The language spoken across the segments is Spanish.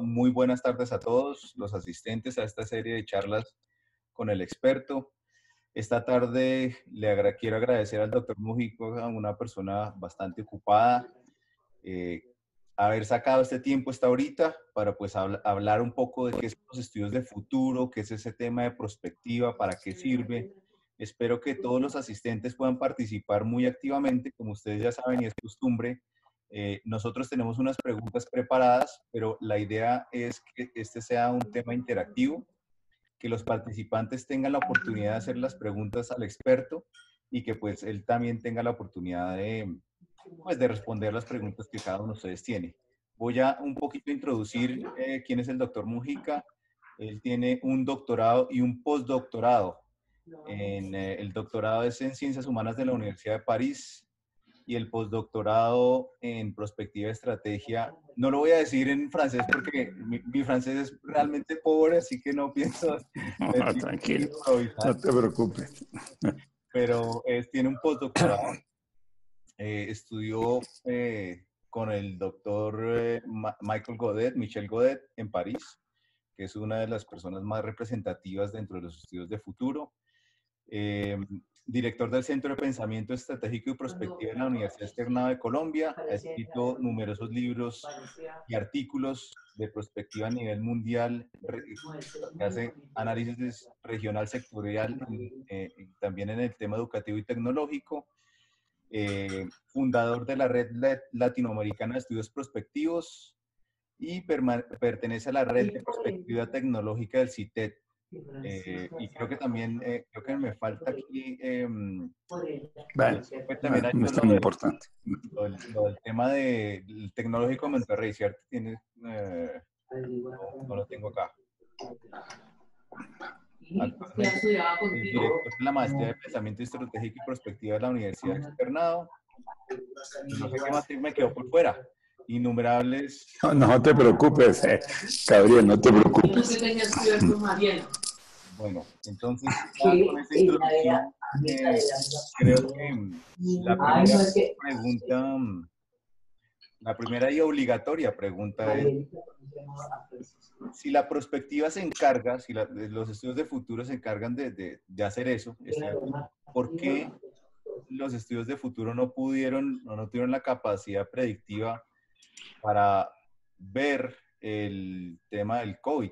Muy buenas tardes a todos los asistentes a esta serie de charlas con el experto. Esta tarde le quiero agradecer al doctor Mujico, una persona bastante ocupada, eh, haber sacado este tiempo hasta ahorita para pues hablar un poco de qué son los estudios de futuro, qué es ese tema de prospectiva, para qué sirve. Espero que todos los asistentes puedan participar muy activamente, como ustedes ya saben y es costumbre eh, nosotros tenemos unas preguntas preparadas, pero la idea es que este sea un tema interactivo, que los participantes tengan la oportunidad de hacer las preguntas al experto y que pues él también tenga la oportunidad de, pues, de responder las preguntas que cada uno de ustedes tiene. Voy a un poquito introducir eh, quién es el doctor Mujica. Él tiene un doctorado y un postdoctorado. En, eh, el doctorado es en Ciencias Humanas de la Universidad de París, y el postdoctorado en prospectiva estrategia. No lo voy a decir en francés porque mi, francés es realmente pobre, así que no pienso. Ah, tranquilo, no te preocupes. Pero tiene un postdoctorado. Eh, estudió eh, con el doctor eh, Michael Godet, Michel Godet, en París, que es una de las personas más representativas dentro de los estudios de futuro director del Centro de Pensamiento Estratégico y Prospectiva en la Universidad Externada de Colombia. Ha escrito numerosos libros y artículos de prospectiva a nivel mundial, hace análisis regional, sectorial, eh, también en el tema educativo y tecnológico. Eh, fundador de la Red Latinoamericana de Estudios Prospectivos y pertenece a la Red de Prospectiva Tecnológica del CITED eh, y creo que también, eh, creo que me falta aquí... Em, vale, pues, es tan importante. Lo del, tema del tecnológico de Monterrey, ¿cierto? Tienes, no, lo tengo acá. director de la maestría de Pensamiento Estratégico y Prospectiva de la Universidad de Externado. Pues, no sé qué más me quedó por fuera innumerables. No, te preocupes, eh, Gabriel, no te preocupes. Bueno, entonces, ah, pues, creo que la primera pregunta, la primera y obligatoria pregunta es si la prospectiva se encarga, si los estudios de futuro se encargan de, hacer eso, este, ¿por qué pues, los estudios de futuro no pudieron, no tuvieron la capacidad predictiva para ver el tema del COVID,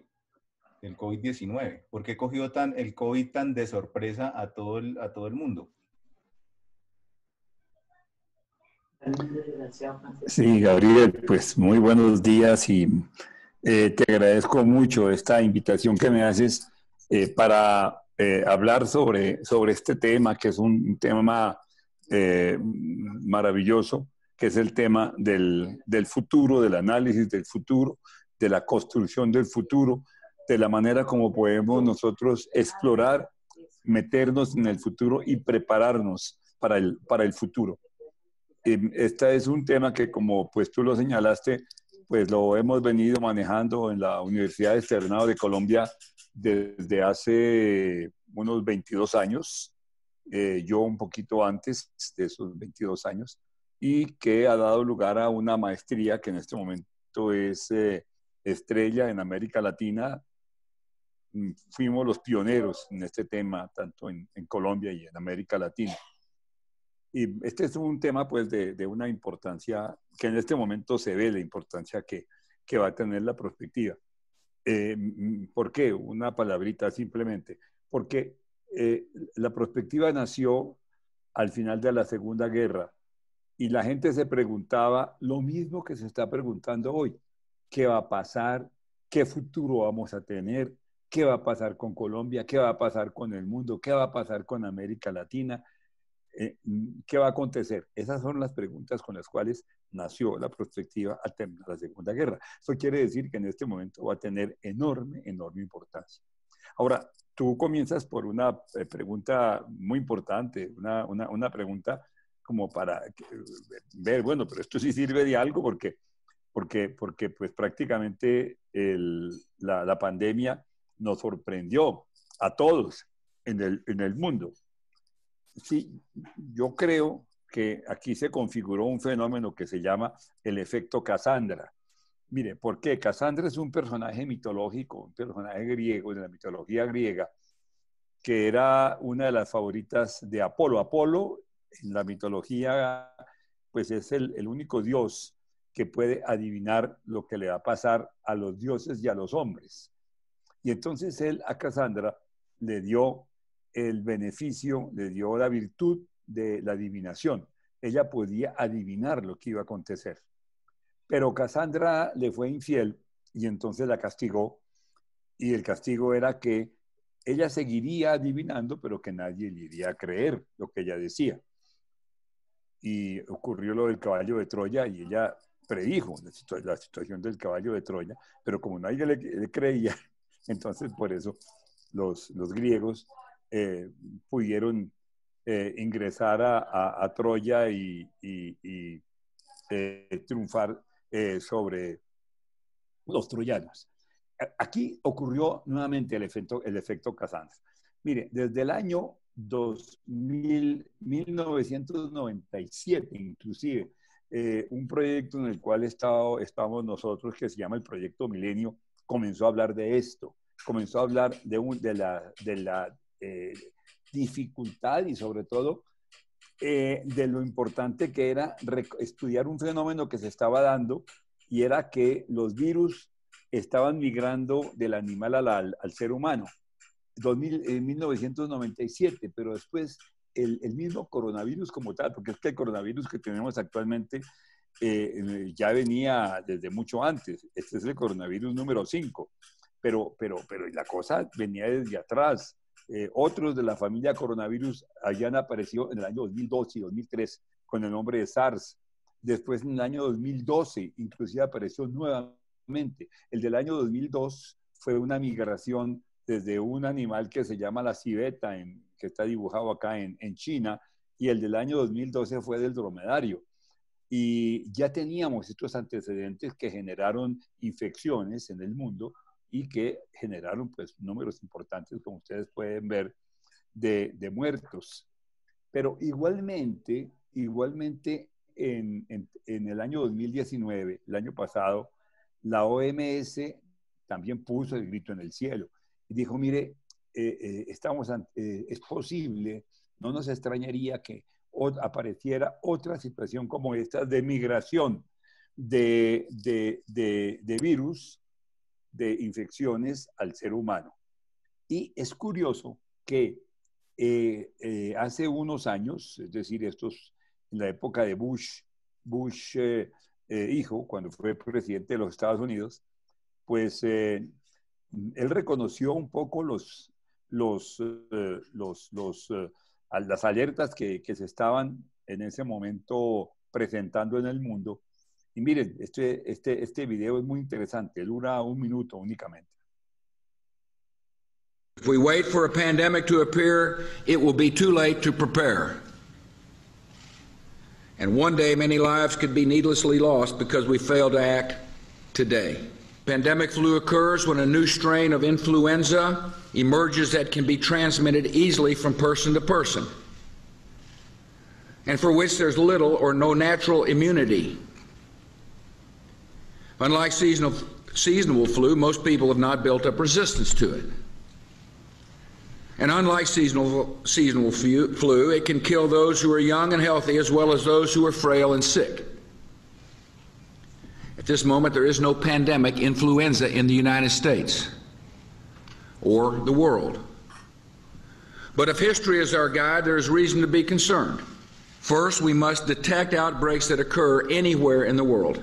el COVID-19? ¿Por qué cogió tan, el COVID tan de sorpresa a todo el, a todo el mundo? Sí, Gabriel, pues muy buenos días y eh, te agradezco mucho esta invitación que me haces eh, para eh, hablar sobre, sobre este tema, que es un tema maravilloso que es el tema del, futuro, del análisis del futuro, de la construcción del futuro, de la manera como podemos nosotros explorar, meternos en el futuro y prepararnos para el, para el futuro. Este es un tema que, como pues tú lo señalaste, pues lo hemos venido manejando en la Universidad Externado de Colombia desde hace unos 22 años, eh, yo un poquito antes de esos 22 años, y que ha dado lugar a una maestría que en este momento es eh, estrella en América Latina. Mm, fuimos los pioneros en este tema, tanto en, Colombia y en América Latina. Y este es un tema pues de, una importancia que en este momento se ve, la importancia que, que va a tener la prospectiva. Eh, mm, mm, ¿Por qué? Una palabrita simplemente. Porque eh, la prospectiva nació al final de la Segunda Guerra y la gente se preguntaba lo mismo que se está preguntando hoy. ¿Qué va a pasar? ¿Qué futuro vamos a tener? ¿Qué va a pasar con Colombia? ¿Qué va a pasar con el mundo? ¿Qué va a pasar con América Latina? Eh, mm, ¿Qué va a acontecer? Esas son las preguntas con las cuales nació la perspectiva al terminar la Segunda Guerra. Eso quiere decir que en este momento va a tener enorme, enorme importancia. Ahora, tú comienzas por una eh, pregunta muy importante, una, una, una pregunta como para ver, bueno, pero esto sí sirve de algo porque, porque, porque pues prácticamente la, la, pandemia nos sorprendió a todos en el, en el mundo. Sí, yo creo que aquí se configuró un fenómeno que se llama el efecto Cassandra. Mire, ¿por qué? Cassandra es un personaje mitológico, un personaje griego de la mitología griega, que era una de las favoritas de Apolo. Apolo en la mitología, pues es el, único dios que puede adivinar lo que le va a pasar a los dioses y a los hombres. Y entonces él a Cassandra le dio el beneficio, le dio la virtud de la adivinación. Ella podía adivinar lo que iba a acontecer. Pero Cassandra le fue infiel y entonces la castigó. Y el castigo era que ella seguiría adivinando, pero que nadie le iría a creer lo que ella decía y ocurrió lo del caballo de Troya y ella predijo la, situación del caballo de Troya, pero como nadie le, creía, entonces por eso los, griegos eh, pudieron eh, ingresar a, Troya y, eh, triunfar sobre los troyanos. Aquí ocurrió nuevamente el efecto, el efecto Mire, desde el año 2000, 1997 inclusive, eh, un proyecto en el cual estado, estamos nosotros que se llama el Proyecto Milenio, comenzó a hablar de esto, comenzó a hablar de, un, de la, eh, dificultad y sobre todo eh, de lo importante que era estudiar un fenómeno que se estaba dando y era que los virus estaban migrando del animal al ser humano 2000, en 1997, pero después el, mismo coronavirus como tal, porque este coronavirus que tenemos actualmente eh, ya venía desde mucho antes. Este es el coronavirus número 5, pero, pero, pero la cosa venía desde atrás. Eh, otros de la familia coronavirus allá aparecido en el año 2012 y 2003 con el nombre de SARS. Después, en el año 2012, inclusive apareció nuevamente. El del año 2002 fue una migración desde un animal que se llama la civeta, en, que está dibujado acá en, China, y el del año 2012 fue del dromedario. Y ya teníamos estos antecedentes que generaron infecciones en el mundo y que generaron pues números importantes, como ustedes pueden ver, de, muertos. Pero igualmente, igualmente en, en, en, el año 2019, el año pasado, la OMS también puso el grito en el cielo dijo, mire, eh, eh, estamos eh, es posible, no nos extrañaría que apareciera otra situación como esta de migración de, virus, de infecciones al ser humano. Y es curioso que hace unos años, es decir, estos en la época de Bush, Bush hijo, cuando fue presidente de los Estados Unidos, pues él reconoció un poco los, los, eh, los, los eh, las alertas que, que, se estaban en ese momento presentando en el mundo. Y miren, este, este, este video es muy interesante, dura un minuto únicamente. If we wait for a pandemic to appear, it will be too late to prepare. And one day, many lives could be needlessly lost because we fail to act today. Pandemic flu occurs when a new strain of influenza emerges that can be transmitted easily from person to person and for which there's little or no natural immunity. Unlike seasonal, seasonal flu, most people have not built up resistance to it. And unlike seasonal, seasonal flu, it can kill those who are young and healthy as well as those who are frail and sick. At this moment, there is no pandemic influenza in the United States or the world. But if history is our guide, there is reason to be concerned. First, we must detect outbreaks that occur anywhere in the world.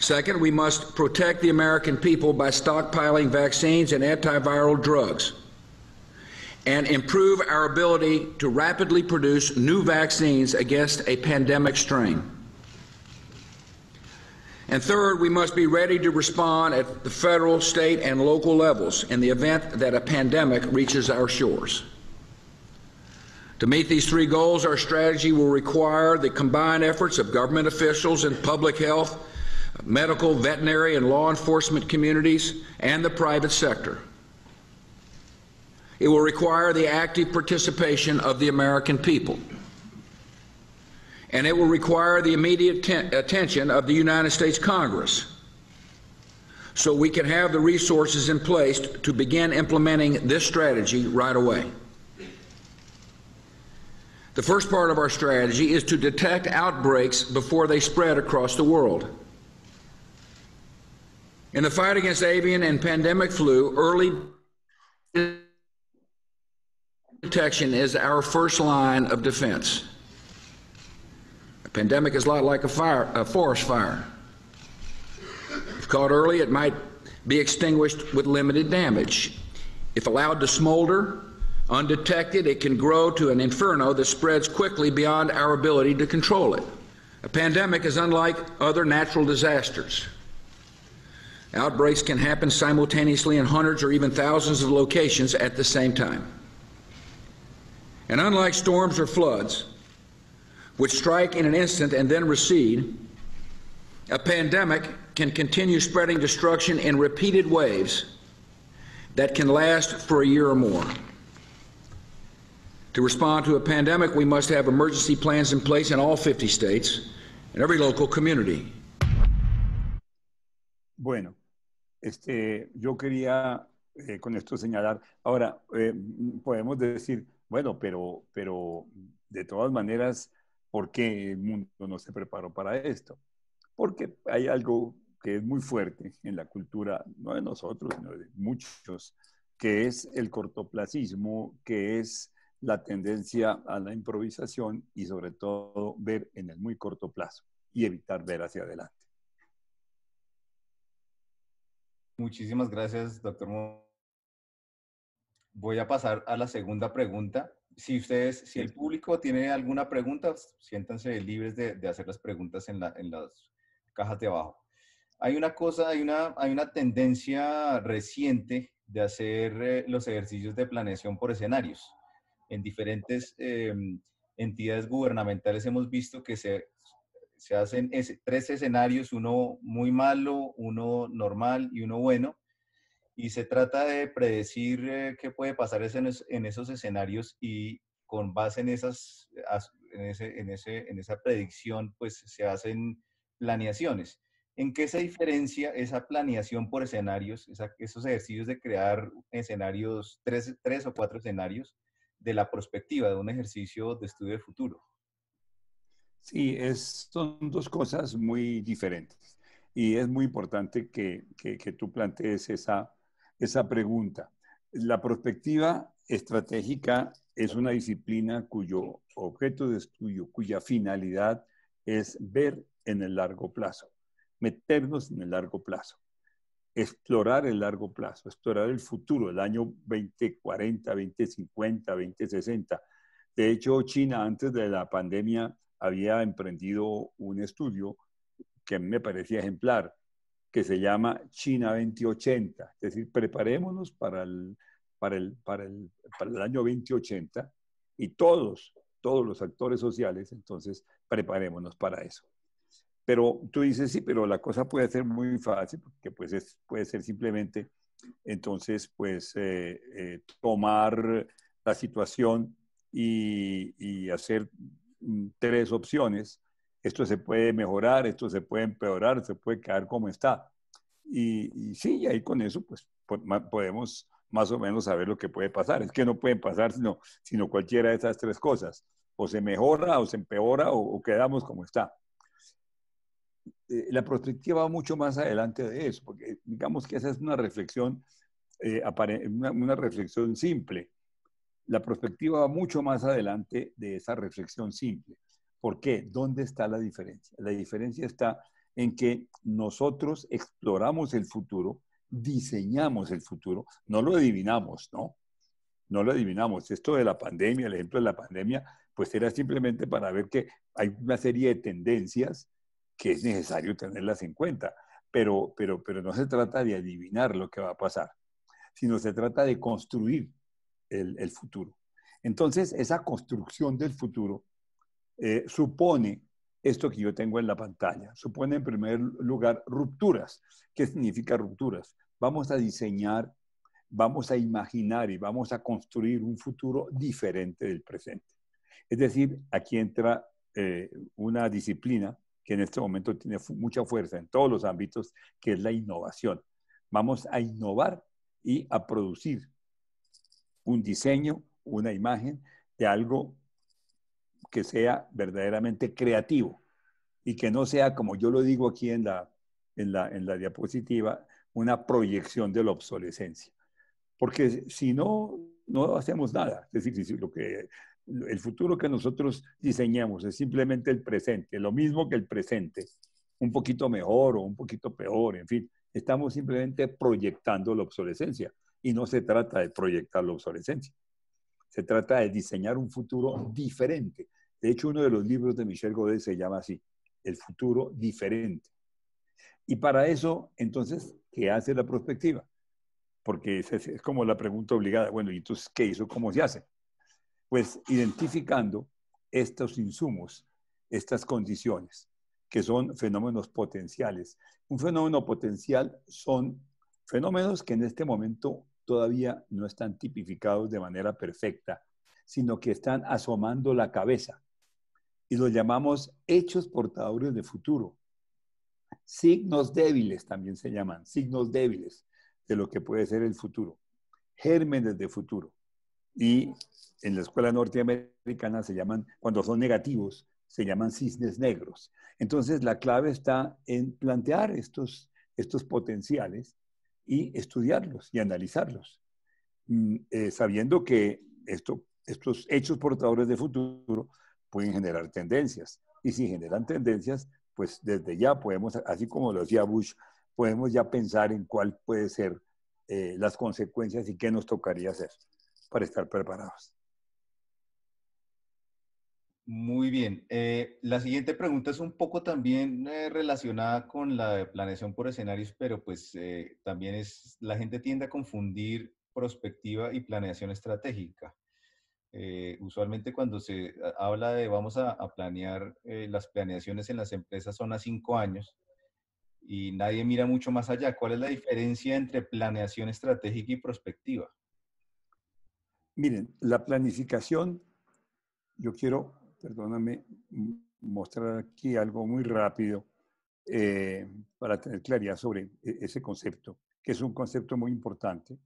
Second, we must protect the American people by stockpiling vaccines and antiviral drugs and improve our ability to rapidly produce new vaccines against a pandemic strain. And third, we must be ready to respond at the federal, state, and local levels in the event that a pandemic reaches our shores. To meet these three goals, our strategy will require the combined efforts of government officials and public health, medical, veterinary, and law enforcement communities, and the private sector. It will require the active participation of the American people and it will require the immediate attention of the United States Congress so we can have the resources in place to begin implementing this strategy right away. The first part of our strategy is to detect outbreaks before they spread across the world. In the fight against avian and pandemic flu, early detection is our first line of defense pandemic is a lot like a fire, a forest fire. If caught early, it might be extinguished with limited damage. If allowed to smolder undetected, it can grow to an inferno that spreads quickly beyond our ability to control it. A pandemic is unlike other natural disasters. Outbreaks can happen simultaneously in hundreds or even thousands of locations at the same time. And unlike storms or floods, would strike in an instant and then recede, a pandemic can continue spreading destruction in repeated waves that can last for a year or more. To respond to a pandemic, we must have emergency plans in place in all 50 states and every local community. Bueno, este, yo quería eh, con esto señalar, ahora eh, podemos decir, bueno, pero, pero de todas maneras ¿Por qué el mundo no se preparó para esto? Porque hay algo que es muy fuerte en la cultura, no de nosotros, sino de muchos, que es el cortoplacismo, que es la tendencia a la improvisación y sobre todo ver en el muy corto plazo y evitar ver hacia adelante. Muchísimas gracias, doctor. Voy a pasar a la segunda pregunta si ustedes, si el público tiene alguna pregunta, siéntanse libres de, hacer las preguntas en, las cajas de abajo. Hay una cosa, hay una, hay una tendencia reciente de hacer eh, los ejercicios de planeación por escenarios. En diferentes em, entidades gubernamentales hemos visto que se, se hacen tres escenarios, uno muy malo, uno normal y uno bueno y se trata de predecir eh, qué puede pasar en, en, esos escenarios y con base en, esas, eh, en, ese, en, ese, en esa predicción, pues se hacen planeaciones. ¿En qué se diferencia esa planeación por escenarios, esos ejercicios de crear escenarios, tres, o cuatro escenarios, de la perspectiva de un ejercicio de estudio de futuro? Sí, es, son dos cosas muy diferentes. Y es muy importante que, que, que tú plantees esa, esa pregunta. La perspectiva estratégica es una disciplina cuyo objeto de estudio, cuya finalidad es ver en el largo plazo, meternos en el largo plazo, explorar el largo plazo, explorar el futuro, el año 2040, 2050, 2060. De hecho, China antes de la pandemia había emprendido un estudio que me parecía ejemplar, que se llama China 2080. Es decir, preparémonos para el, para el, para el, para año 2080 y todos, todos los actores sociales, entonces, preparémonos para eso. Pero tú dices, sí, pero la cosa puede ser muy fácil, porque pues puede ser simplemente, entonces, pues eh, eh, tomar la situación y, hacer mm, tres opciones esto se puede mejorar, esto se puede empeorar, se puede quedar como está. Y, sí, ahí con eso pues podemos más o menos saber lo que puede pasar. Es que no pueden pasar sino, sino cualquiera de esas tres cosas. O se mejora, o se empeora, o, quedamos como está. Eh, la perspectiva va mucho más adelante de eso, porque digamos que esa es una reflexión, eh, una reflexión simple. La perspectiva va mucho más adelante de esa reflexión simple. ¿Por qué? ¿Dónde está la diferencia? La diferencia está en que nosotros exploramos el futuro, diseñamos el futuro, no lo adivinamos, ¿no? No lo adivinamos. Esto de la pandemia, el ejemplo de la pandemia, pues era simplemente para ver que hay una serie de tendencias que es necesario tenerlas en cuenta, pero, pero, pero no se trata de adivinar lo que va a pasar, sino se trata de construir el futuro. Entonces, esa construcción del futuro eh, supone esto que yo tengo en la pantalla. Supone en primer lugar rupturas. ¿Qué significa rupturas? Vamos a diseñar, vamos a imaginar y vamos a construir un futuro diferente del presente. Es decir, aquí entra eh, una disciplina que en este momento tiene mucha fuerza en todos los ámbitos, que es la innovación. Vamos a innovar y a producir un diseño, una imagen de algo que sea verdaderamente creativo y que no sea, como yo lo digo aquí en la, en la, en la diapositiva, una proyección de la obsolescencia. Porque si no, no hacemos nada. Es decir, lo que, el futuro que nosotros diseñamos es simplemente el presente, lo mismo que el presente, un poquito mejor o un poquito peor, en fin, estamos simplemente proyectando la obsolescencia. Y no se trata de proyectar la obsolescencia, se trata de diseñar un futuro diferente de hecho, uno de los libros de Michel Godet se llama así, El futuro diferente. Y para eso, entonces, ¿qué hace la prospectiva? Porque es, es como la pregunta obligada. Bueno, ¿y entonces qué hizo? ¿Cómo se hace? Pues identificando estos insumos, estas condiciones, que son fenómenos potenciales. Un fenómeno potencial son fenómenos que en este momento todavía no están tipificados de manera perfecta, sino que están asomando la cabeza y los llamamos hechos portadores de futuro. Signos débiles también se llaman, signos débiles de lo que puede ser el futuro, gérmenes de futuro. Y en la escuela norteamericana se llaman, cuando son negativos, se llaman cisnes negros. Entonces la clave está en plantear estos, estos potenciales y estudiarlos y analizarlos, mm, eh, sabiendo que estos hechos portadores de futuro pueden generar tendencias. Y si generan tendencias, pues desde ya podemos, así como lo decía Bush, podemos ya pensar en cuál puede ser eh, las consecuencias y qué nos tocaría hacer para estar preparados. Muy bien. Eh, la siguiente pregunta es un poco también eh, relacionada con la de planeación por escenarios, pero pues también es, la gente tiende a confundir prospectiva y planeación estratégica. Eh, usualmente cuando se habla de vamos a, planear, eh, las planeaciones en las empresas son a cinco años y nadie mira mucho más allá. ¿Cuál es la diferencia entre planeación estratégica y prospectiva? Miren, la planificación, yo quiero, perdóname, mostrar aquí algo muy rápido eh, para tener claridad sobre e-, ese concepto, que es un concepto muy importante,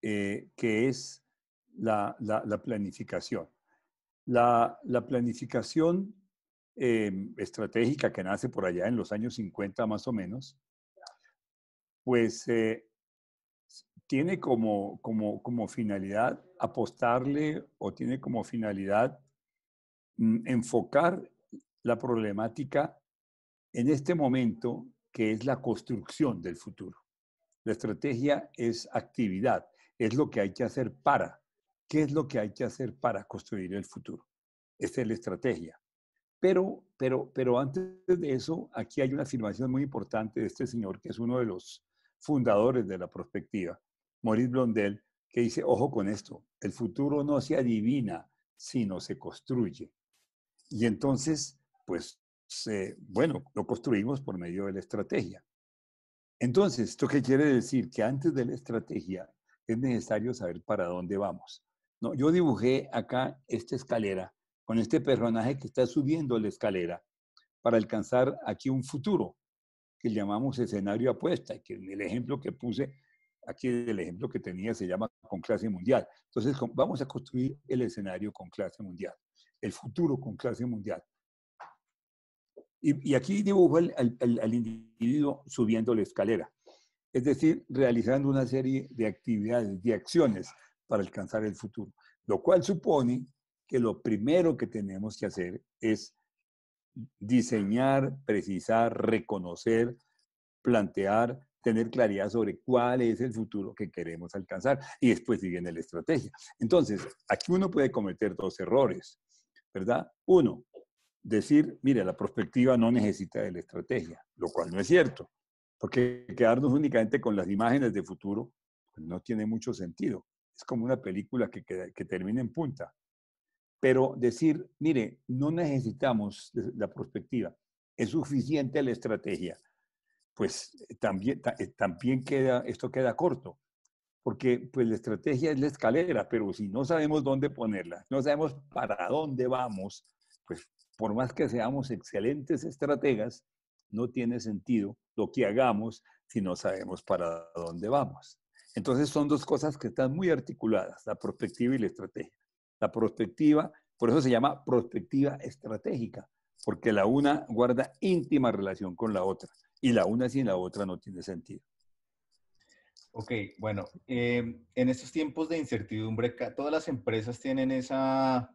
que es la, planificación. La, planificación eh, estratégica que nace por allá en los años 50 más o menos, pues eh, tiene como, como, finalidad apostarle o tiene como finalidad mm, enfocar la problemática en este momento que es la construcción del futuro. La estrategia es actividad, es lo que hay que hacer para qué es lo que hay que hacer para construir el futuro. Esta es la estrategia. Pero, pero, pero antes de eso, aquí hay una afirmación muy importante de este señor, que es uno de los fundadores de la prospectiva, Maurice Blondel, que dice, ojo con esto, el futuro no se adivina, sino se construye. Y entonces, pues, eh, bueno, lo construimos por medio de la estrategia. Entonces, ¿esto qué quiere decir? Que antes de la estrategia es necesario saber para dónde vamos yo dibujé acá esta escalera con este personaje que está subiendo la escalera para alcanzar aquí un futuro que llamamos escenario apuesta, que en el ejemplo que puse, aquí el ejemplo que tenía se llama con clase mundial. Entonces vamos a construir el escenario con clase mundial, el futuro con clase mundial. Y, aquí dibujo el al individuo subiendo la escalera, es decir, realizando una serie de actividades, de acciones para alcanzar el futuro. Lo cual supone que lo primero que tenemos que hacer es diseñar, precisar, reconocer, plantear, tener claridad sobre cuál es el futuro que queremos alcanzar y después viene la estrategia. Entonces, aquí uno puede cometer dos errores, ¿verdad? Uno, decir, mire, la perspectiva no necesita de la estrategia, lo cual no es cierto, porque quedarnos únicamente con las imágenes de futuro pues, no tiene mucho sentido como una película que, que, termina en punta. Pero decir, mire, no necesitamos la perspectiva, es suficiente la estrategia, pues eh, también, eh, también queda, esto queda corto porque pues la estrategia es la escalera, pero si no sabemos dónde ponerla, no sabemos para dónde vamos, pues por más que seamos excelentes estrategas, no tiene sentido lo que hagamos si no sabemos para dónde vamos. Entonces son dos cosas que están muy articuladas, la perspectiva y la estrategia. La perspectiva, por eso se llama perspectiva estratégica, porque la una guarda íntima relación con la otra y la una sin la otra no tiene sentido. Ok, bueno, em, en estos tiempos de incertidumbre, todas las empresas tienen esa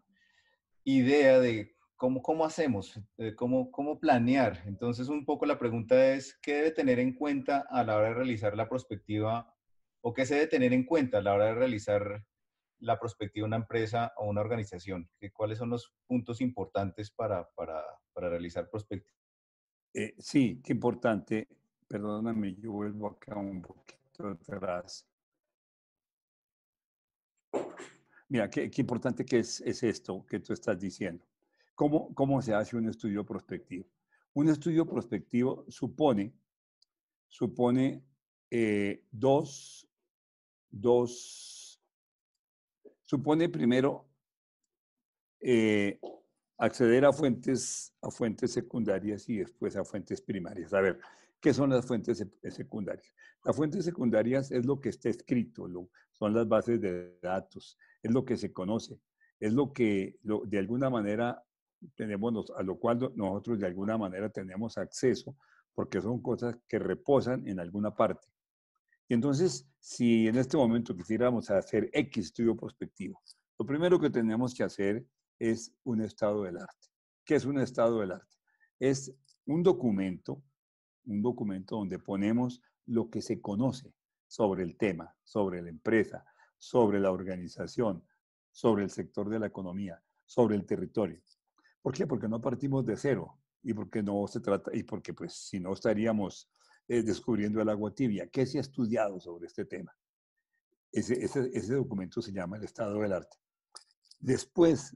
idea de cómo, cómo hacemos, cómo, cómo planear. Entonces, un poco la pregunta es, ¿qué debe tener en cuenta a la hora de realizar la prospectiva o qué se debe tener en cuenta a la hora de realizar la prospectiva de una empresa o una organización? ¿Cuáles son los puntos importantes para, para, para realizar prospectiva? Eh, sí, qué importante. Perdóname, yo vuelvo acá un poquito atrás. Mira, qué, importante que es, es, esto que tú estás diciendo. ¿Cómo, ¿Cómo se hace un estudio prospectivo? Un estudio prospectivo supone, supone eh, dos dos, supone primero eh, acceder a fuentes, a fuentes secundarias y después a fuentes primarias. A ver, ¿qué son las fuentes secundarias? Las fuentes secundarias es lo que está escrito, son las bases de datos, es lo que se conoce, es lo que de alguna manera tenemos, a lo cual nosotros de alguna manera tenemos acceso, porque son cosas que reposan en alguna parte. Y entonces, si en este momento quisiéramos hacer X estudio prospectivo, lo primero que tenemos que hacer es un estado del arte. ¿Qué es un estado del arte? Es un documento, un documento donde ponemos lo que se conoce sobre el tema, sobre la empresa, sobre la organización, sobre el sector de la economía, sobre el territorio. ¿Por qué? Porque no partimos de cero y porque no se trata y porque pues si no estaríamos eh, descubriendo el agua tibia. ¿Qué se ha estudiado sobre este tema? Ese, documento se llama el estado del arte. Después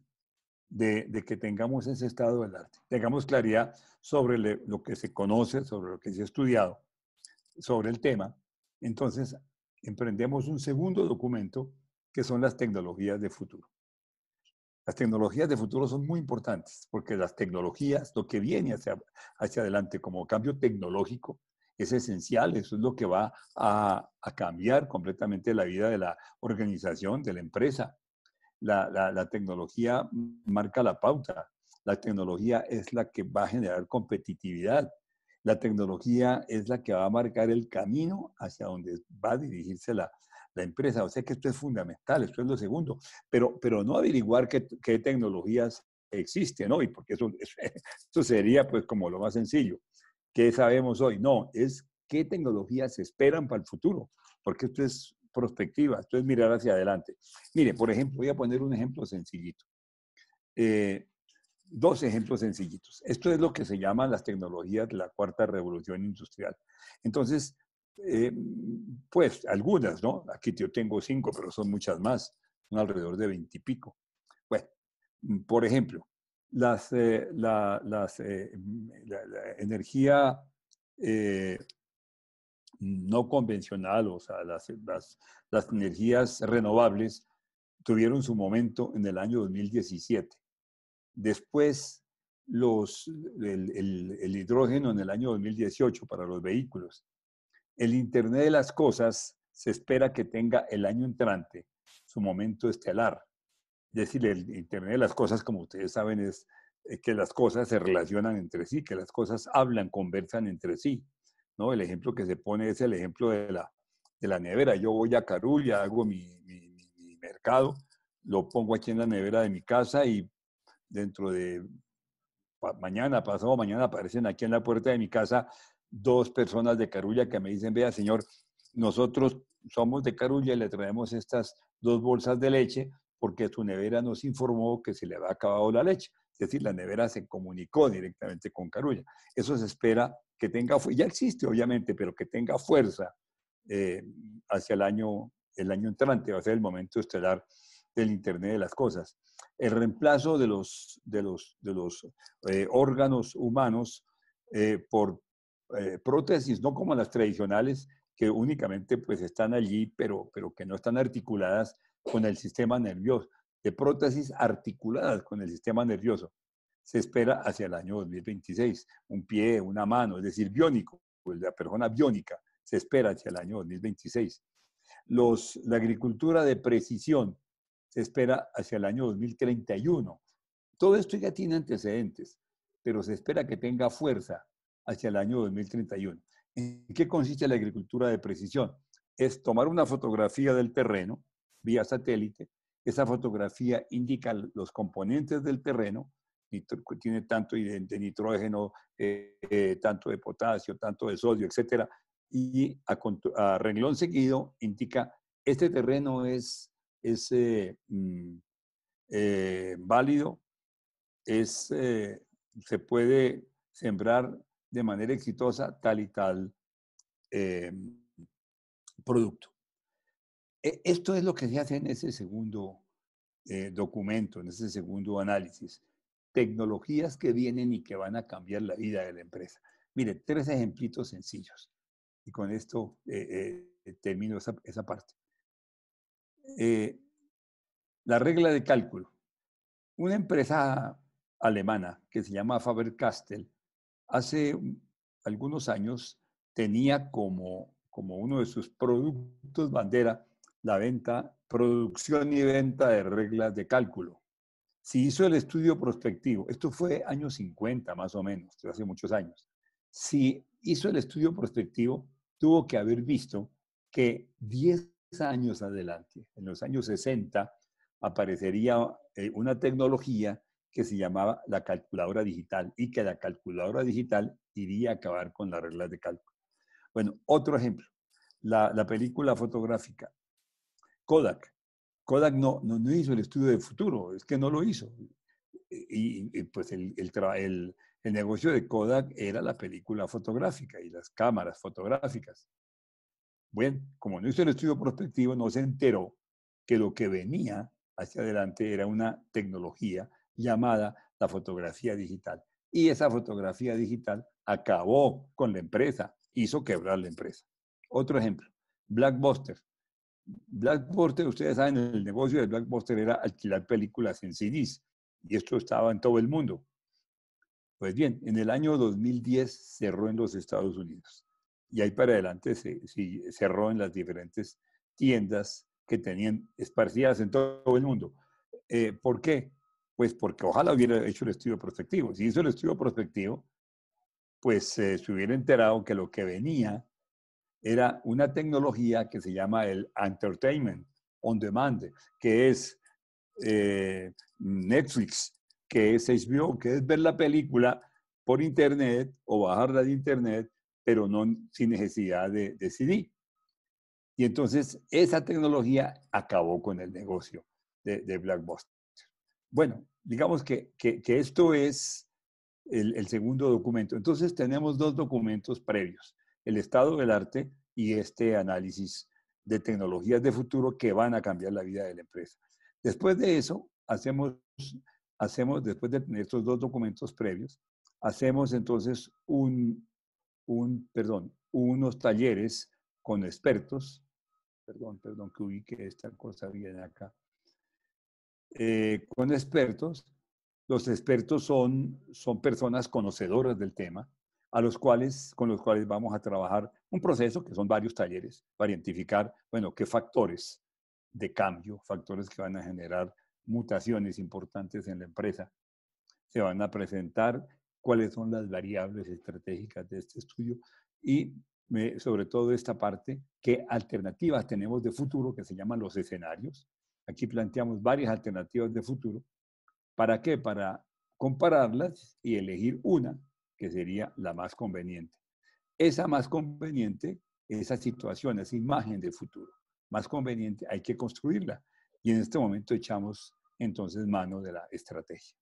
de, que tengamos ese estado del arte, tengamos claridad sobre lo que se conoce, sobre lo que se ha estudiado, sobre el tema, entonces emprendemos un segundo documento que son las tecnologías de futuro. Las tecnologías de futuro son muy importantes porque las tecnologías, lo que viene hacia adelante como cambio tecnológico, es esencial, eso es lo que va a, cambiar completamente la vida de la organización, de la empresa. La, tecnología marca la pauta, la tecnología es la que va a generar competitividad, la tecnología es la que va a marcar el camino hacia donde va a dirigirse la, empresa. O sea que esto es fundamental, esto es lo segundo. Pero, pero no averiguar qué, qué tecnologías existen hoy, porque eso, eso sería pues como lo más sencillo qué sabemos hoy, no, es qué tecnologías se esperan para el futuro, porque esto es prospectiva, esto es mirar hacia adelante. Mire, por ejemplo, voy a poner un ejemplo sencillito. Eh, dos ejemplos sencillitos. Esto es lo que se llaman las tecnologías de la cuarta revolución industrial. Entonces, eh, pues algunas, ¿no? Aquí yo tengo cinco, pero son muchas más, son alrededor de veintipico. Bueno, por ejemplo, las, eh, eh, mm, la, energía eh, no convencional, o sea, las, energías renovables tuvieron su momento en el año 2017. Después, el hidrógeno en el año 2018 para los vehículos. El Internet de las Cosas se espera que tenga el año entrante su momento estelar decir, el Internet de las Cosas, como ustedes saben, es eh, que las cosas se relacionan entre sí, que las cosas hablan, conversan entre sí. ¿no? El ejemplo que se pone es el ejemplo de la, de nevera. Yo voy a Carulla, hago mi, mi mercado, lo pongo aquí en la nevera de mi casa y dentro de mañana, pasado mañana, aparecen aquí en la puerta de mi casa dos personas de Carulla que me dicen, vea, señor, nosotros somos de Carulla y le traemos estas dos bolsas de leche, porque su nevera nos informó que se le había acabado la leche. Es decir, la nevera se comunicó directamente con Carulla. Eso se espera que tenga, ya existe obviamente, pero que tenga fuerza eh, hacia el año, el año entrante, va a ser el momento estelar del Internet de las Cosas. El reemplazo de los, de los, de los eh, órganos humanos eh, por prótesis, no como las tradicionales, que únicamente pues están allí, pero, pero que no están articuladas, con el sistema nervioso, de prótesis articuladas con el sistema nervioso. Se espera hacia el año 2026, un pie, una mano, es decir, biónico, pues la persona biónica, se espera hacia el año 2026. Los, la agricultura de precisión se espera hacia el año 2031. Todo esto ya tiene antecedentes, pero se espera que tenga fuerza hacia el año 2031. ¿En qué consiste la agricultura de precisión? Es tomar una fotografía del terreno, vía satélite. Esa fotografía indica los componentes del terreno, tiene tanto de nitrógeno, eh, eh, tanto de potasio, tanto de sodio, etc. y a, renglón seguido indica este terreno es, eh, mm, válido, es, se puede sembrar de manera exitosa tal y tal producto. E, esto es lo que se hace en ese segundo eh, documento, en ese segundo análisis. Tecnologías que vienen y que van a cambiar la vida de la empresa. Mire, tres ejemplitos sencillos. Y con esto eh, eh, termino esa, esa parte. la regla de cálculo. Una empresa alemana que se llama Faber-Castell hace algunos años tenía como, como uno de sus productos bandera la venta, producción y venta de reglas de cálculo. Si hizo el estudio prospectivo, esto fue años 50 más o menos, hace muchos años. Si hizo el estudio prospectivo, tuvo que haber visto que 10 años adelante, en los años 60, aparecería eh, una tecnología que se llamaba la calculadora digital y que la calculadora digital iría a acabar con las reglas de cálculo. Bueno, otro ejemplo, la película fotográfica. Kodak. Kodak no, no, hizo el estudio de futuro, es que no lo hizo. Y, pues el, el, negocio de Kodak era la película fotográfica y las cámaras fotográficas. Bueno, como no hizo el estudio prospectivo, no se enteró que lo que venía hacia adelante era una tecnología llamada la fotografía digital. Y esa fotografía digital acabó con la empresa, hizo quebrar la empresa. Otro ejemplo, Blackbuster. Blackboard, ustedes saben, el negocio de Black era alquilar películas en CDs y esto estaba en todo el mundo. Pues bien, en el año 2010 cerró en los Estados Unidos y ahí para adelante se, cerró en las diferentes tiendas que tenían esparcidas en todo el mundo. Eh, ¿Por qué? Pues porque ojalá hubiera hecho el estudio prospectivo. Si hizo el estudio prospectivo, pues eh, se hubiera enterado que lo que venía era una tecnología que se llama el Entertainment on Demand, que es eh, Netflix, que es HBO, que es ver la película por internet o bajarla de internet, pero no sin necesidad de, de CD. Y entonces esa tecnología acabó con el negocio de, de Blackbuster. Bueno, digamos que, esto es el, segundo documento. Entonces tenemos dos documentos previos el estado del arte y este análisis de tecnologías de futuro que van a cambiar la vida de la empresa. Después de eso, hacemos, hacemos después de tener estos dos documentos previos, hacemos entonces un, un, perdón, unos talleres con expertos, perdón, perdón, que ubique esta cosa bien acá, eh, con expertos. Los expertos son, son personas conocedoras del tema, a los cuales, con los cuales vamos a trabajar un proceso que son varios talleres para identificar, bueno, qué factores de cambio, factores que van a generar mutaciones importantes en la empresa, se van a presentar, cuáles son las variables estratégicas de este estudio y eh, sobre todo esta parte, qué alternativas tenemos de futuro que se llaman los escenarios. Aquí planteamos varias alternativas de futuro. ¿Para qué? Para compararlas y elegir una que sería la más conveniente. Esa más conveniente, esa situación, esa imagen del futuro, más conveniente, hay que construirla. Y en este momento echamos entonces mano de la estrategia.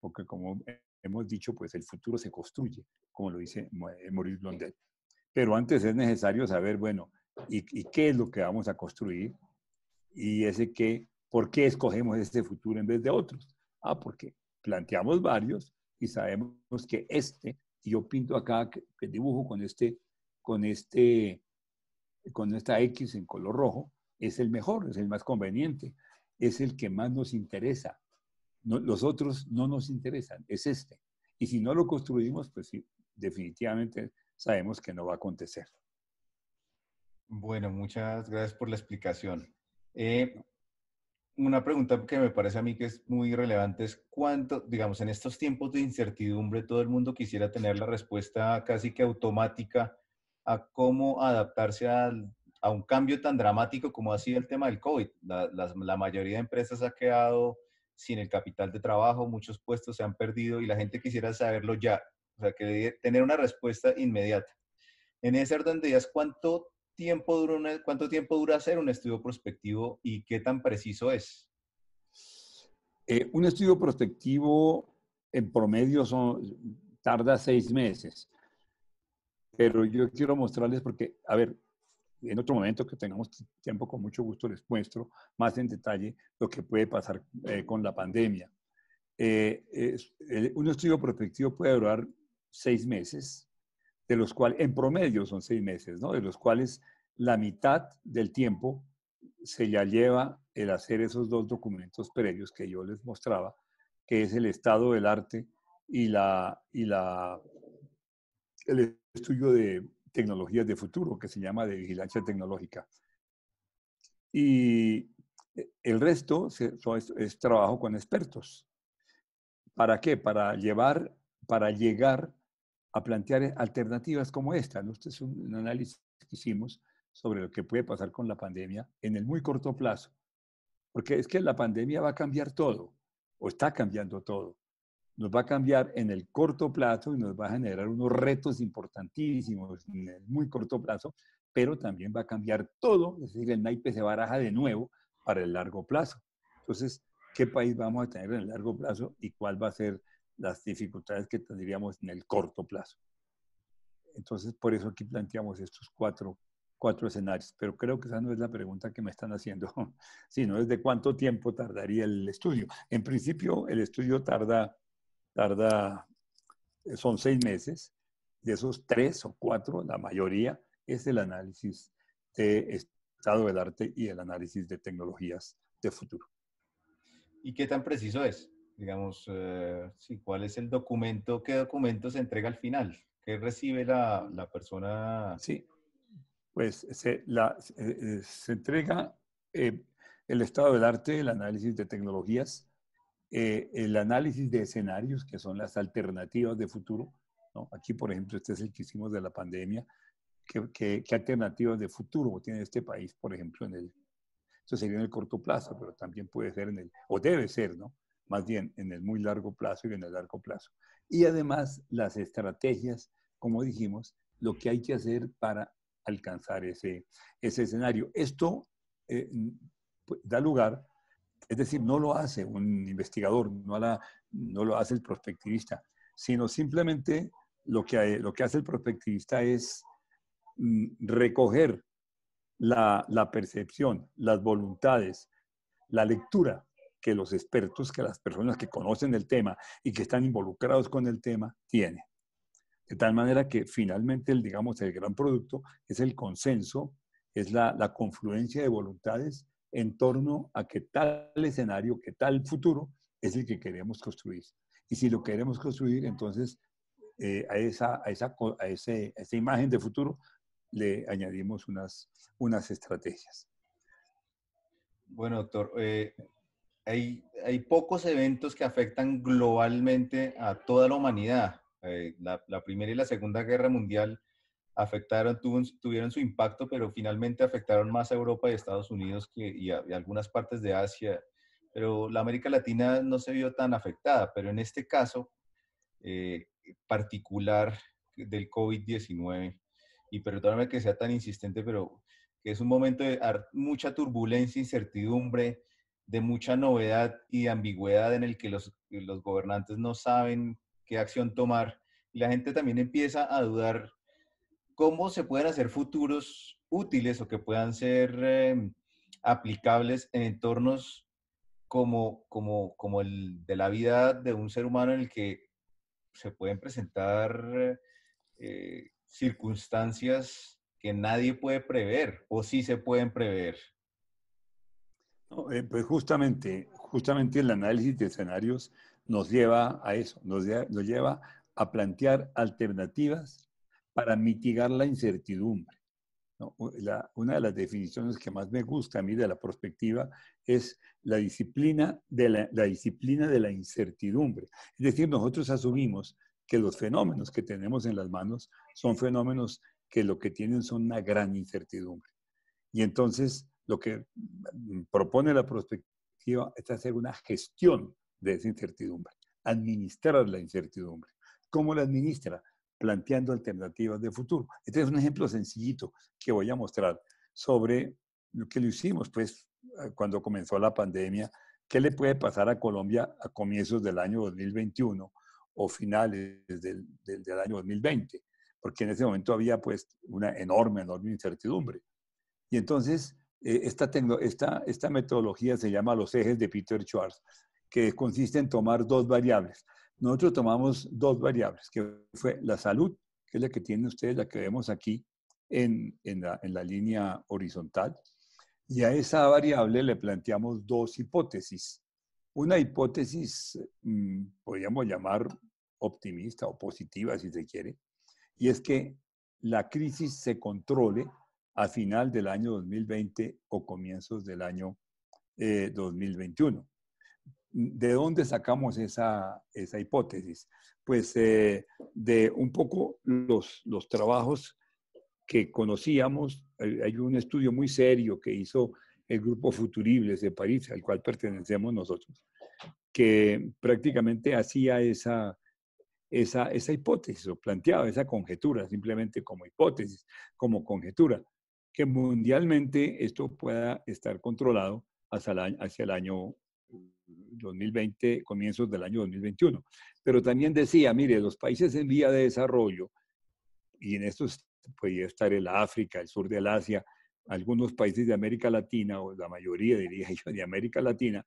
Porque como hemos dicho, pues el futuro se construye, como lo dice eh, Maurice Blondel. Pero antes es necesario saber, bueno, ¿y, y qué es lo que vamos a construir? Y ese qué, ¿por qué escogemos este futuro en vez de otros? Ah, porque planteamos varios y sabemos que este, yo pinto acá, que, dibujo con este, con este, con esta X en color rojo, es el mejor, es el más conveniente, es el que más nos interesa. los otros no nos interesan, es este. Y si no lo construimos, pues definitivamente sabemos que no va a acontecer. Bueno, muchas gracias por la explicación. Eh, una pregunta que me parece a mí que es muy relevante es cuánto, digamos, en estos tiempos de incertidumbre, todo el mundo quisiera tener la respuesta casi que automática a cómo adaptarse a, un cambio tan dramático como ha sido el tema del COVID. La, la, mayoría de empresas ha quedado sin el capital de trabajo, muchos puestos se han perdido y la gente quisiera saberlo ya, o sea, que tener una respuesta inmediata. En ese orden de días, ¿cuánto tiempo dura cuánto tiempo dura hacer un estudio prospectivo y qué tan preciso es? Eh, un estudio prospectivo en promedio son, tarda seis meses. Pero yo quiero mostrarles porque, a ver, en otro momento que tengamos tiempo, con mucho gusto les muestro más en detalle lo que puede pasar eh, con la pandemia. Eh, un estudio prospectivo puede durar seis meses, de los cuales, en promedio son seis meses, ¿no? De los cuales la mitad del tiempo se ya lleva el hacer esos dos documentos previos que yo les mostraba, que es el estado del arte y, la, y la, el estudio de tecnologías de futuro, que se llama de vigilancia tecnológica. Y eh, el resto es, es trabajo con expertos. ¿Para qué? Para llevar, para llegar a plantear eh, alternativas como esta. ¿no? Este es un, análisis que hicimos sobre lo que puede pasar con la pandemia en el muy corto plazo, porque es que la pandemia va a cambiar todo, o está cambiando todo. Nos va a cambiar en el corto plazo y nos va a generar unos retos importantísimos en el muy corto plazo, pero también va a cambiar todo, es decir, el naipe se baraja de nuevo para el largo plazo. Entonces, ¿qué país vamos a tener en el largo plazo y cuál va a ser las dificultades que tendríamos en el corto plazo. Entonces, por eso aquí planteamos estos cuatro, escenarios. Pero creo que esa no es la pregunta que me están haciendo, sino es de cuánto tiempo tardaría el estudio. En principio, el estudio tarda, tarda eh, son seis meses. De esos tres o cuatro, la mayoría es el análisis de estado del arte y el análisis de tecnologías de futuro. ¿Y qué tan preciso es? digamos, eh, cuál es el documento, qué documento se entrega al final, qué recibe la, la persona. Sí, pues se, la, se eh, entrega eh, el estado del arte, el análisis de tecnologías, eh, el análisis de escenarios, que son las alternativas de futuro. ¿no? Aquí, por ejemplo, este es el que hicimos de la pandemia. ¿Qué, qué, alternativas de futuro tiene este país, por ejemplo, en el... Eso sería en el corto plazo, pero también puede ser en el... o debe ser, ¿no? más bien en el muy largo plazo y en el largo plazo. Y además las estrategias, como dijimos, lo que hay que hacer para alcanzar ese, escenario. Esto eh, pues, da lugar, es decir, no lo hace un investigador, no, no lo hace el prospectivista, sino simplemente lo que, lo que hace el prospectivista es mm, recoger la percepción, las voluntades, la lectura que los expertos, que las personas que conocen el tema y que están involucrados con el tema tiene, De tal manera que finalmente, el, digamos, el gran producto es el consenso, es la, confluencia de voluntades en torno a que tal escenario, que tal futuro es el que queremos construir. Y si lo queremos construir, entonces eh, a, esa, esa, imagen de futuro le añadimos unas, unas estrategias. Bueno, doctor, eh, hay, pocos eventos que afectan globalmente a toda la humanidad. Eh, la, Primera y la Segunda Guerra Mundial afectaron, tuvieron su impacto, pero finalmente afectaron más a Europa y Estados Unidos que, y, algunas partes de Asia. Pero la América Latina no se vio tan afectada, pero en este caso eh, particular del COVID-19, y perdóname que sea tan insistente, pero que es un momento de mucha turbulencia, incertidumbre, de mucha novedad y ambigüedad en el que los, gobernantes no saben qué acción tomar. Y la gente también empieza a dudar cómo se pueden hacer futuros útiles o que puedan ser eh, aplicables en entornos como, el de la vida de un ser humano en el que se pueden presentar eh, circunstancias que nadie puede prever o sí se pueden prever. Eh, pues justamente, justamente el análisis de escenarios nos lleva a eso, nos, lleva a plantear alternativas para mitigar la incertidumbre. una de las definiciones que más me gusta a mí de la perspectiva es la disciplina de la disciplina de la incertidumbre. Es decir, nosotros asumimos que los fenómenos que tenemos en las manos son fenómenos que lo que tienen son una gran incertidumbre. Y entonces lo que mm, mm, propone la prospectiva es hacer una gestión de esa incertidumbre, administrar la incertidumbre. ¿Cómo la administra? Planteando alternativas de futuro. Este es un ejemplo sencillito que voy a mostrar sobre lo que le hicimos, pues, eh, cuando comenzó la pandemia, qué le puede pasar a Colombia a comienzos del año 2021 o finales del, del, del año 2020, porque en ese momento había, pues, una enorme, enorme incertidumbre. Y entonces, eh, esta, esta, esta metodología se llama los ejes de Peter Schwartz, que consiste en tomar dos variables. Nosotros tomamos dos variables, que fue la salud, que es la que tienen ustedes, la que vemos aquí en, la, línea horizontal, y a esa variable le planteamos dos hipótesis. Una hipótesis, mm, podríamos llamar optimista o positiva, si se quiere, y es que la crisis se controle a final del año 2020 o comienzos del año 2021. Eh, ¿De dónde sacamos esa, hipótesis? Pues eh, de un poco los, los trabajos que conocíamos. Hay un estudio muy serio que hizo el grupo Futuribles de París, al cual pertenecemos nosotros, que prácticamente hacía esa, esa hipótesis o planteaba esa conjetura, simplemente como hipótesis, como conjetura que mundialmente esto pueda estar controlado hacia el año, hacia el año 2020, mm, comienzos del año 2021. Pero también decía, mire, los países en vía de desarrollo, y en estos podría estar el África, el sur del Asia, algunos países de América Latina, o la mayoría, diría yo, de América Latina,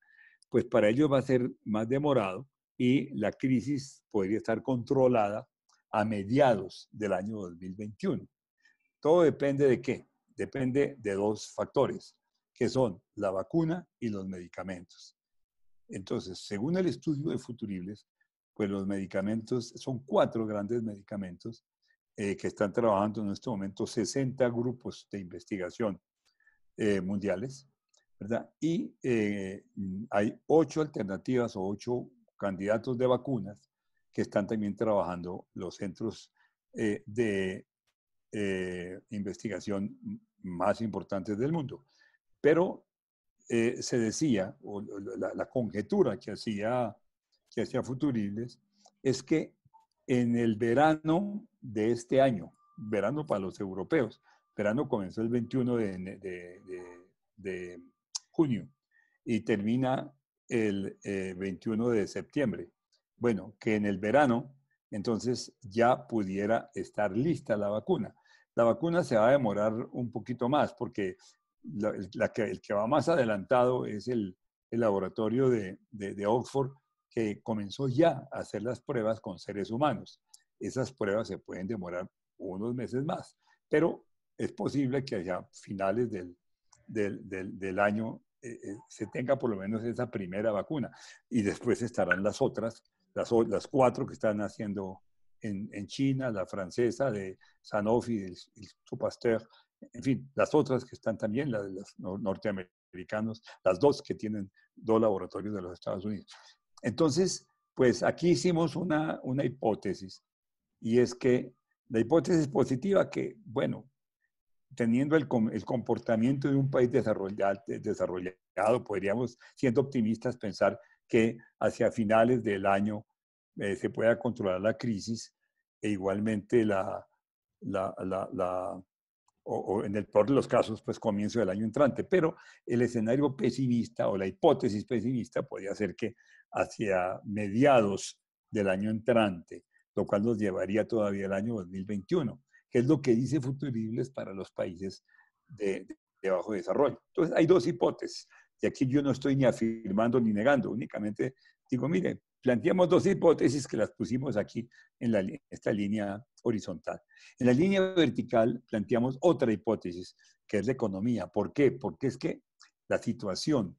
pues para ellos va a ser más demorado y la crisis podría estar controlada a mediados del año 2021. Todo depende de qué? depende de dos factores, que son la vacuna y los medicamentos. Entonces, según el estudio de Futuribles, pues los medicamentos, son cuatro grandes medicamentos eh, que están trabajando en este momento 60 grupos de investigación eh, mundiales, ¿verdad? Y eh, hay ocho alternativas o ocho candidatos de vacunas que están también trabajando los centros de eh, investigación más importantes del mundo. Pero eh, se decía, o la, conjetura que hacía, que hacía Futuribles, es que en el verano de este año, verano para los europeos, verano comenzó el 21 de, junio y termina el 21 eh, de septiembre. Bueno, que en el verano entonces ya pudiera estar lista la vacuna. La vacuna se va a demorar un poquito más porque el que va más adelantado es el, laboratorio de, Oxford que comenzó ya a hacer las pruebas con seres humanos. Esas pruebas se pueden demorar unos meses más, pero es posible que haya finales del, año eh, eh, se tenga por lo menos esa primera vacuna y después estarán las otras, las, las cuatro que están haciendo en, China, la francesa de Sanofi, el, el Pasteur, en fin, las otras que están también, las de los norteamericanos, las dos que tienen dos laboratorios de los Estados Unidos. Entonces, pues aquí hicimos una, una hipótesis y es que la hipótesis positiva que, bueno, teniendo el, el comportamiento de un país desarrollado, desarrollado, podríamos, siendo optimistas, pensar que hacia finales del año eh, se pueda controlar la crisis e igualmente la, la, o, en el peor de los casos, pues comienzo del año entrante. Pero el escenario pesimista o la hipótesis pesimista podría ser que hacia mediados del año entrante, lo cual nos llevaría todavía al año 2021, que es lo que dice Futuribles para los países de, de bajo desarrollo. Entonces, hay dos hipótesis. Y aquí yo no estoy ni afirmando ni negando, únicamente digo, mire, planteamos dos hipótesis que las pusimos aquí en esta línea horizontal. En la línea vertical planteamos otra hipótesis, que es la economía. ¿Por qué? Porque es que la situación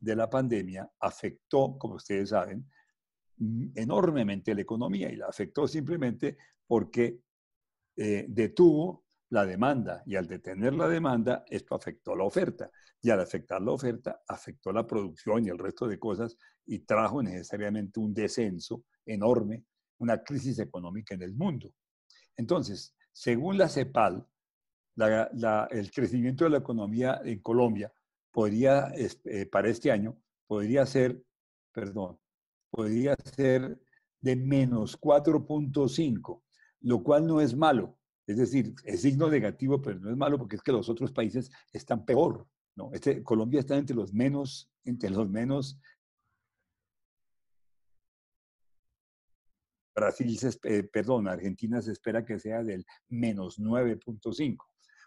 de la pandemia afectó, como ustedes saben, mm, enormemente la economía y la afectó simplemente porque eh, detuvo la demanda y al detener la demanda, esto afectó la oferta y al afectar la oferta, afectó la producción y el resto de cosas y trajo necesariamente un descenso enorme, una crisis económica en el mundo. Entonces, según la CEPAL, el crecimiento de la economía en Colombia podría, eh, para este año, podría ser, perdón, podría ser de menos 4.5, lo cual no es malo, es decir, es signo negativo, pero no es malo porque es que los otros países están peor. ¿no? Este, Colombia está entre los menos, entre los menos. Brasil, se, eh, perdón, Argentina se espera que sea del menos 9.5.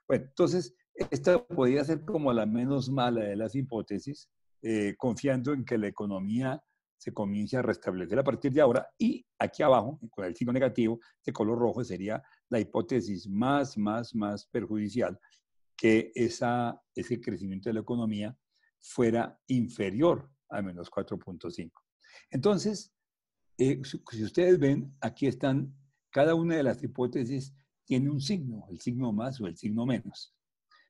Bueno, entonces, esta podría ser como la menos mala de las hipótesis, eh, confiando en que la economía se comienza a restablecer a partir de ahora. Y aquí abajo, con el signo negativo de color rojo, sería la hipótesis más, más, más perjudicial que esa, ese crecimiento de la economía fuera inferior a menos 4.5. Entonces, eh, si ustedes ven, aquí están, cada una de las hipótesis tiene un signo, el signo más o el signo menos.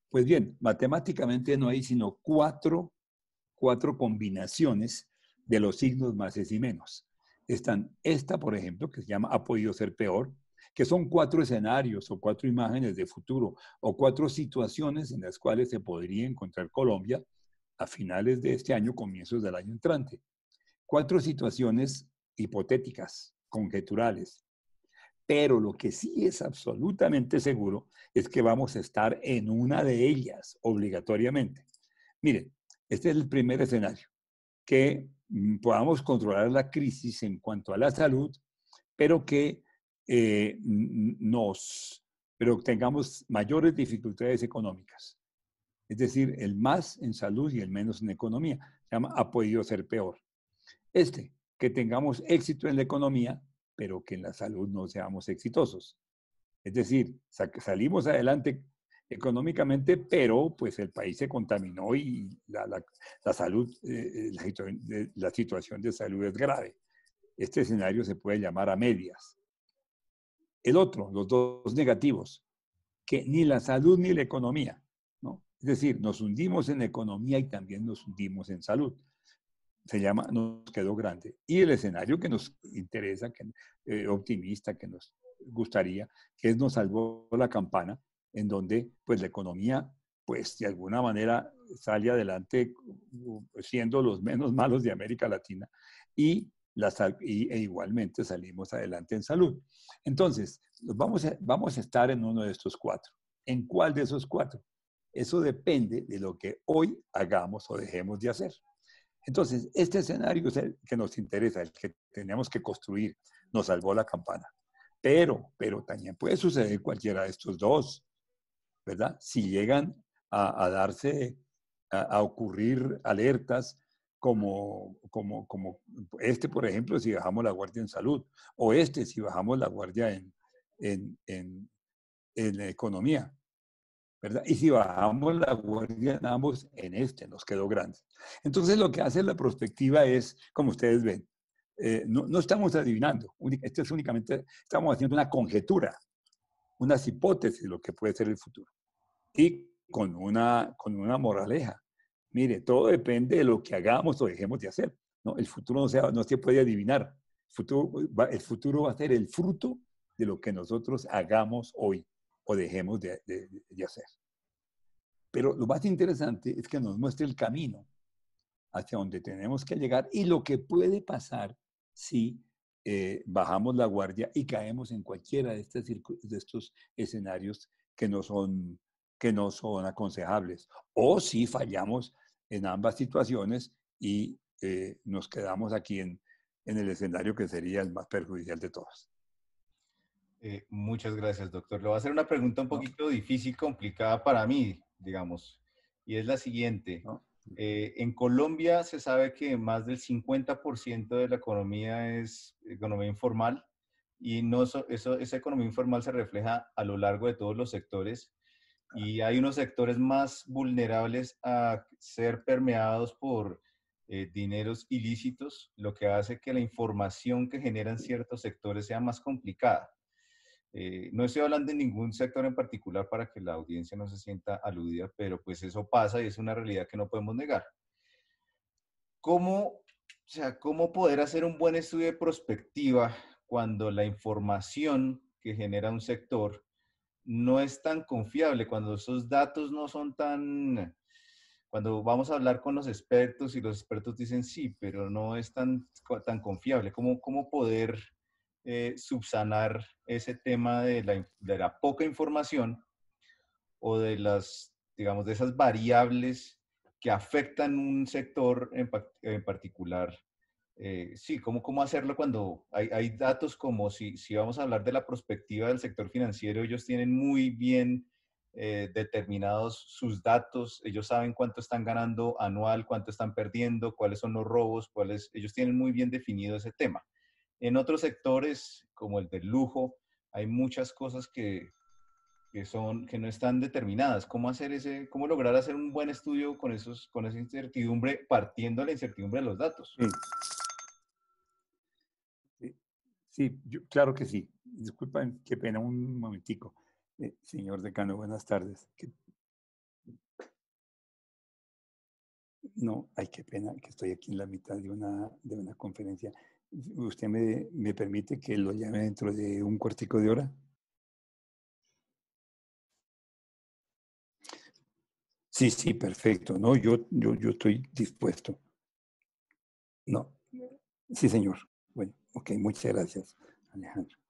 Pues bien, matemáticamente no hay sino cuatro, cuatro combinaciones de los signos más y menos. Están esta, por ejemplo, que se llama Ha podido ser peor, que son cuatro escenarios o cuatro imágenes de futuro o cuatro situaciones en las cuales se podría encontrar Colombia a finales de este año, comienzos del año entrante. Cuatro situaciones hipotéticas, conjeturales. Pero lo que sí es absolutamente seguro es que vamos a estar en una de ellas obligatoriamente. Miren, este es el primer escenario que mm, podamos controlar la crisis en cuanto a la salud, pero que eh, nos, pero tengamos mayores dificultades económicas. Es decir, el más en salud y el menos en economía. ha podido ser peor. Este, que tengamos éxito en la economía, pero que en la salud no seamos exitosos. Es decir, salimos adelante económicamente, pero pues el país se contaminó y la, la, salud, eh, eh, eh, la, situación de salud es grave. Este escenario se puede llamar a medias. El otro, los dos negativos, que ni la salud ni la economía, ¿no? Es decir, nos hundimos en economía y también nos hundimos en salud. Se llama, nos quedó grande. Y el escenario que nos interesa, que, optimista, que nos gustaría, que es nos salvó la campana, en donde pues la economía pues de alguna manera sale adelante siendo los menos malos de América Latina y, y e igualmente salimos adelante en salud. Entonces, vamos a, vamos a estar en uno de estos cuatro. ¿En cuál de esos cuatro? Eso depende de lo que hoy hagamos o dejemos de hacer. Entonces, este escenario es el que nos interesa, el que tenemos que construir. Nos salvó la campana. Pero, pero también puede suceder cualquiera de estos dos. ¿verdad? Si llegan a, darse, a, ocurrir alertas como, como, este, por ejemplo, si bajamos la guardia en salud, o este, si bajamos la guardia en, en, en, la economía. ¿verdad? Y si bajamos la guardia en ambos, en este nos quedó grande. Entonces lo que hace la prospectiva es, como ustedes ven, eh, no, no, estamos adivinando, esto es únicamente, estamos haciendo una conjetura, unas hipótesis de lo que puede ser el futuro. Y con una, con una moraleja. Mire, todo depende de lo que hagamos o dejemos de hacer. ¿no? El futuro no se, no se puede adivinar. El futuro, va, el futuro va a ser el fruto de lo que nosotros hagamos hoy o dejemos de, de, de hacer. Pero lo más interesante es que nos muestra el camino hacia donde tenemos que llegar y lo que puede pasar si eh, bajamos la guardia y caemos en cualquiera de, de estos escenarios que no, son, que no son aconsejables. O si fallamos en ambas situaciones y eh, nos quedamos aquí en, el escenario que sería el más perjudicial de todos. Eh, muchas gracias, doctor. Le voy a hacer una pregunta un poquito difícil, complicada para mí, digamos, y es la siguiente. No. Eh, en Colombia se sabe que más del 50% de la economía es economía informal y no eso, esa economía informal se refleja a lo largo de todos los sectores ah. y hay unos sectores más vulnerables a ser permeados por eh, dineros ilícitos, lo que hace que la información que generan ciertos sectores sea más complicada. Eh, no estoy hablando de ningún sector en particular para que la audiencia no se sienta aludida, pero pues eso pasa y es una realidad que no podemos negar. ¿Cómo, o sea, cómo poder hacer un buen estudio de prospectiva cuando la información que genera un sector no es tan confiable, cuando esos datos no son tan... Cuando vamos a hablar con los expertos y los expertos dicen sí, pero no es tan, tan confiable, ¿cómo, cómo poder eh, subsanar ese tema de la, poca información o de las, digamos, de esas variables que afectan un sector en, particular. Eh, sí, ¿cómo, ¿cómo hacerlo cuando hay, datos como si, si, vamos a hablar de la perspectiva del sector financiero, ellos tienen muy bien eh, determinados sus datos, ellos saben cuánto están ganando anual, cuánto están perdiendo, cuáles son los robos, cuáles, ellos tienen muy bien definido ese tema. En otros sectores, como el del lujo, hay muchas cosas que, que, son, que no están determinadas. ¿Cómo, hacer ese, ¿Cómo lograr hacer un buen estudio con, esos, con esa incertidumbre, partiendo de la incertidumbre de los datos? Sí, claro que sí. Disculpen, qué pena, un momentico. Eh, señor decano, buenas tardes. No, ay, qué pena que estoy aquí en la mitad de una, de una conferencia. ¿Usted me, permite que lo llame dentro de un cuartico de hora? Sí, sí, perfecto. No, yo, yo, yo estoy dispuesto. No. Sí, señor. Bueno, ok, muchas gracias, Alejandro.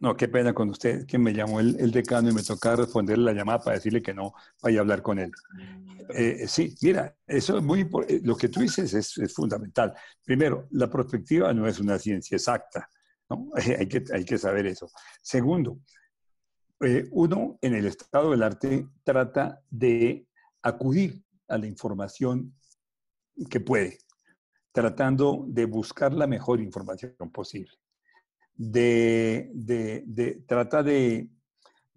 No, qué pena con usted que me llamó el, decano y me toca responder la llamada para decirle que no vaya a hablar con él. Eh, sí, mira, eso es muy eh, Lo que tú dices es, fundamental. Primero, la prospectiva no es una ciencia exacta. ¿no? Hay, que, hay que saber eso. Segundo, eh, uno en el estado del arte trata de acudir a la información que puede, tratando de buscar la mejor información posible de, trata de,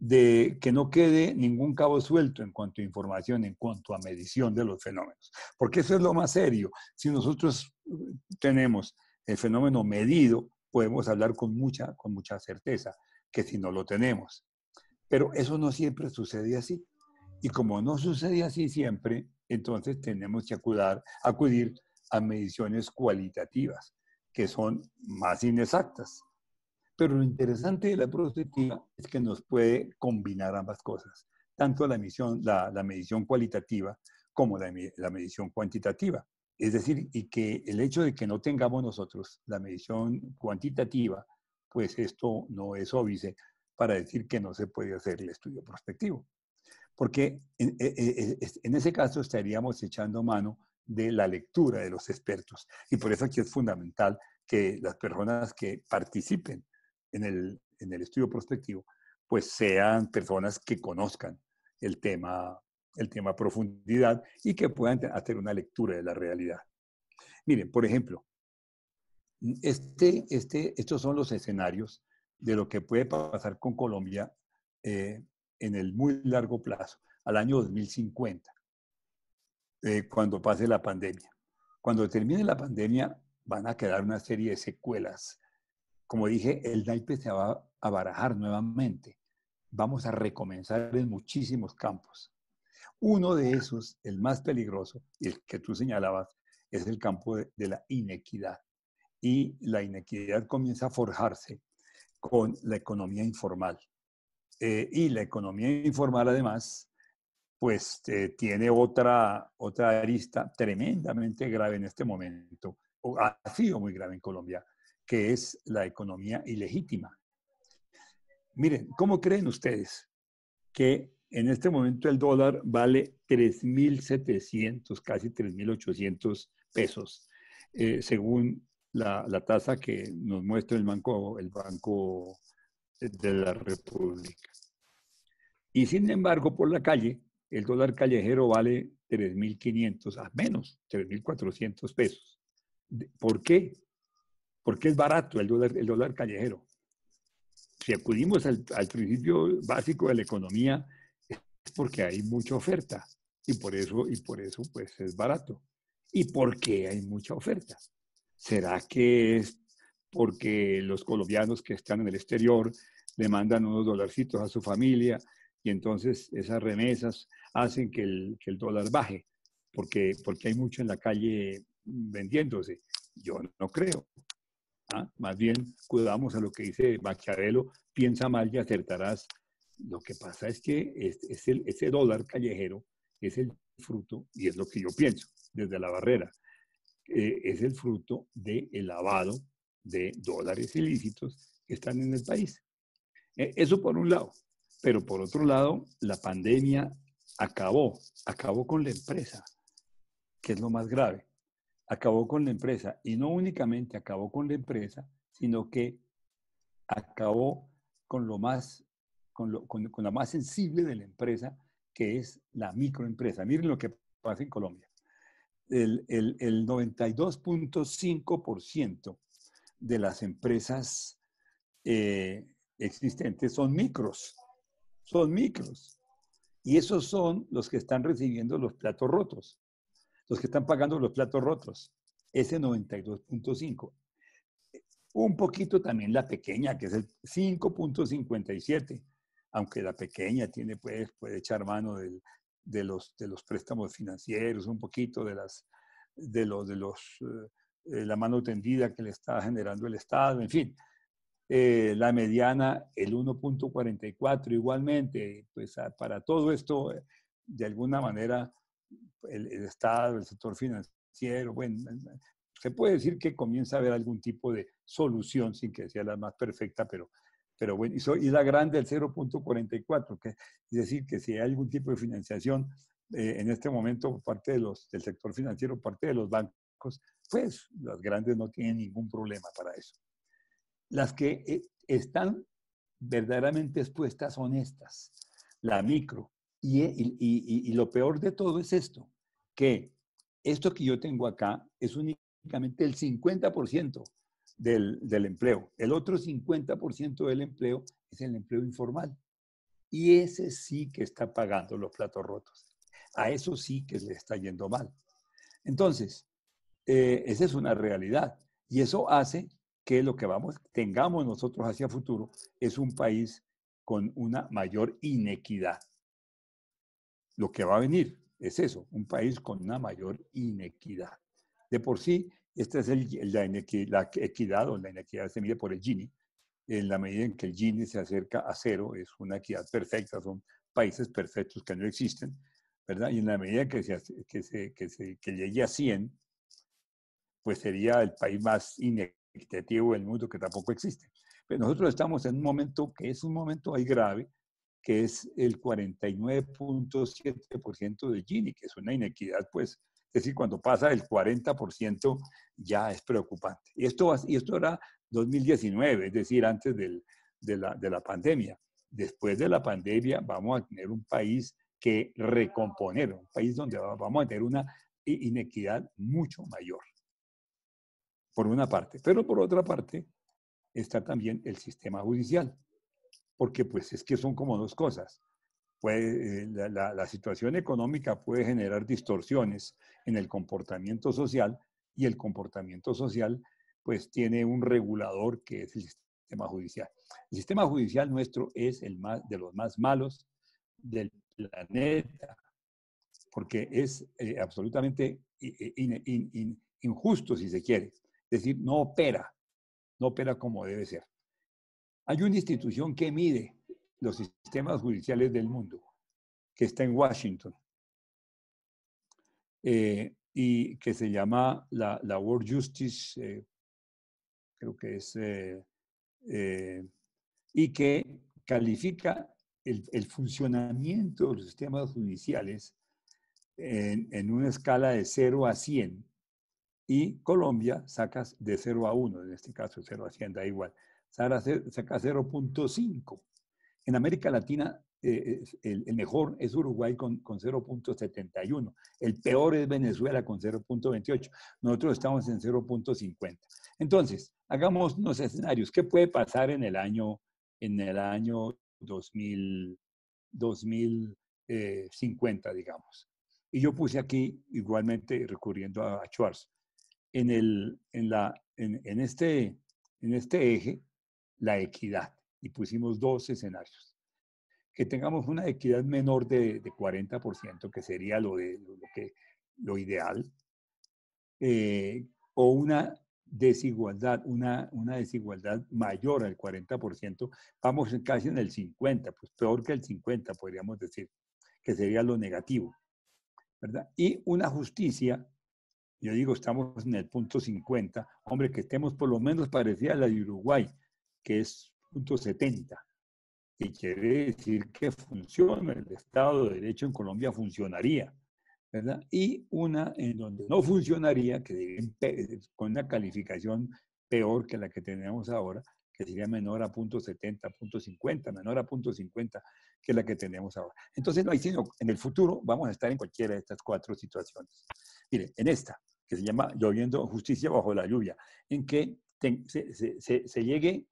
que no quede ningún cabo suelto en cuanto a información, en cuanto a medición de los fenómenos. Porque eso es lo más serio. Si nosotros eh, tenemos el fenómeno medido, podemos hablar con mucha, con mucha certeza que si no lo tenemos. Pero eso no siempre sucede así. Y como no sucede así siempre, entonces tenemos que acudir a mediciones cualitativas, que son más inexactas pero lo interesante de la prospectiva es que nos puede combinar ambas cosas, tanto la, misión, la, medición cualitativa como la, medición cuantitativa. Es decir, y que el hecho de que no tengamos nosotros la medición cuantitativa, pues esto no es óbice para decir que no se puede hacer el estudio prospectivo. Porque en e, e, e, ese caso estaríamos echando mano de la lectura de los expertos. Y por eso aquí es fundamental que las personas que participen en el, estudio prospectivo, pues sean personas que conozcan el tema, el tema profundidad y que puedan hacer una lectura de la realidad. Miren, por ejemplo, mm, este, este, estos son los escenarios de lo que puede pasar con Colombia eh, en el muy largo plazo, al año 2050, eh, cuando pase la pandemia. Cuando termine la pandemia, van a quedar una serie de secuelas como dije, el naipe se va a barajar nuevamente. Vamos a recomenzar en muchísimos campos. Uno de esos, el más peligroso, y el que tú señalabas, es el campo de, la inequidad. Y la inequidad comienza a forjarse con la economía informal. Eh, y la economía informal, además, pues eh, tiene otra, otra arista tremendamente grave en este momento, o ha sido muy grave en Colombia, que es la economía ilegítima. Miren, ¿cómo creen ustedes que en este momento el dólar vale 3.700, casi 3.800 pesos, eh, según la, tasa que nos muestra el banco, el banco de la República. Y sin embargo, por la calle, el dólar callejero vale 3.500, a menos 3.400 pesos. ¿Por qué? porque es barato el dólar, el dólar callejero. Si acudimos al, principio básico de la economía, es porque hay mucha oferta y por eso, y por eso pues es barato. ¿Y por qué hay mucha oferta? ¿Será que es porque los colombianos que están en el exterior le mandan unos dolarcitos a su familia y entonces esas remesas hacen que el, que el dólar baje? Porque, porque hay mucho en la calle vendiéndose. Yo no creo. Ah, más bien, cuidamos a lo que dice Maquiavelo, piensa mal y acertarás. Lo que pasa es que es, ese dólar callejero es el fruto, y es lo que yo pienso desde la barrera, eh, es el fruto del el lavado de dólares ilícitos que están en el país. Eh, eso por un lado. Pero por otro lado, la pandemia acabó, acabó con la empresa, que es lo más grave acabó con la empresa. Y no únicamente acabó con la empresa, sino que acabó con lo más, con, la más sensible de la empresa, que es la microempresa. Miren lo que pasa en Colombia. El, 92.5% de las empresas eh, existentes son micros, son micros. Y esos son los que están recibiendo los platos rotos los que están pagando los platos rotos, ese 92.5. Un poquito también la pequeña, que es el 5.57, aunque la pequeña tiene, pues, puede echar mano del, de, los, de los préstamos financieros, un poquito de, las, de, los, de los, eh, eh, la mano tendida que le está generando el Estado, en fin. Eh, la mediana, el 1.44 igualmente, pues para todo esto, de alguna manera, el, Estado, el sector financiero, bueno, se puede decir que comienza a haber algún tipo de solución, sin que sea la más perfecta, pero, pero bueno, y, la grande el 0.44, que es decir, que si hay algún tipo de financiación eh, en este momento parte de los, del sector financiero, parte de los bancos, pues las grandes no tienen ningún problema para eso. Las que eh, están verdaderamente expuestas son estas, la micro, eh, y, lo peor de todo es esto, que esto que yo tengo acá es únicamente el 50% del, empleo. El otro 50% del empleo es el empleo informal. Y ese sí que está pagando los platos rotos. A eso sí que le está yendo mal. Entonces, eh, esa es una realidad. Y eso hace que lo que vamos, tengamos nosotros hacia futuro es un país con una mayor inequidad lo que va a venir es eso, un país con una mayor inequidad. De por sí, esta es el, la, inequidad, la, equidad o la inequidad se mide por el Gini. En la medida en que el Gini se acerca a cero, es una equidad perfecta, son países perfectos que no existen, ¿verdad? Y en la medida que, se, que, se, llegue a 100, pues sería el país más inequitativo del mundo que tampoco existe. Pero nosotros estamos en un momento que es un momento ahí grave, que es el 49.7% de Gini, que es una inequidad, pues, es decir, cuando pasa el 40% ya es preocupante. Y esto, y esto era 2019, es decir, antes de, la, de la pandemia. Después de la pandemia vamos a tener un país que recomponer, un país donde vamos a tener una inequidad mucho mayor, por una parte. Pero por otra parte está también el sistema judicial porque pues es que son como dos cosas. Eh, la, situación económica puede generar distorsiones en el comportamiento social y el comportamiento social pues tiene un regulador que es el sistema judicial. El sistema judicial nuestro es el más, de los más malos del planeta porque es eh, absolutamente eh, injusto si se quiere. Es decir, no opera, no opera como debe ser. Hay una institución que mide los sistemas judiciales del mundo, que está en Washington, eh, y que se llama la, la World Justice, eh, creo que es, eh, y que califica el, funcionamiento de los sistemas judiciales en, en, una escala de 0 a 100. Y Colombia sacas de 0 a 1, en este caso 0 a 100, da igual saca 0.5. En América Latina, eh, el, mejor es Uruguay con, 0.71. El peor es Venezuela con 0.28. Nosotros estamos en 0.50. Entonces, hagamos unos escenarios. ¿Qué puede pasar en el año, en el año 2000, 2050, eh, digamos? Y yo puse aquí, igualmente recurriendo a Schwartz, en, el, en, la, en, este, en este eje, la equidad y pusimos dos escenarios. Que tengamos una equidad menor de, 40%, que sería lo, de, lo, que, lo ideal, eh, o una desigualdad, una, una desigualdad mayor al 40%, vamos casi en el 50%, pues peor que el 50% podríamos decir, que sería lo negativo, ¿verdad? Y una justicia, yo digo, estamos en el punto 50, hombre, que estemos por lo menos parecida a la de Uruguay, que es punto 70, y quiere decir que funciona, el Estado de Derecho en Colombia funcionaría, ¿verdad? Y una en donde no funcionaría, que con una calificación peor que la que tenemos ahora, que sería menor a punto 70, 50, menor a punto 50 que la que tenemos ahora. Entonces, no hay sino, en el futuro vamos a estar en cualquiera de estas cuatro situaciones. Mire, en esta, que se llama lloviendo justicia bajo la lluvia, en que se llegue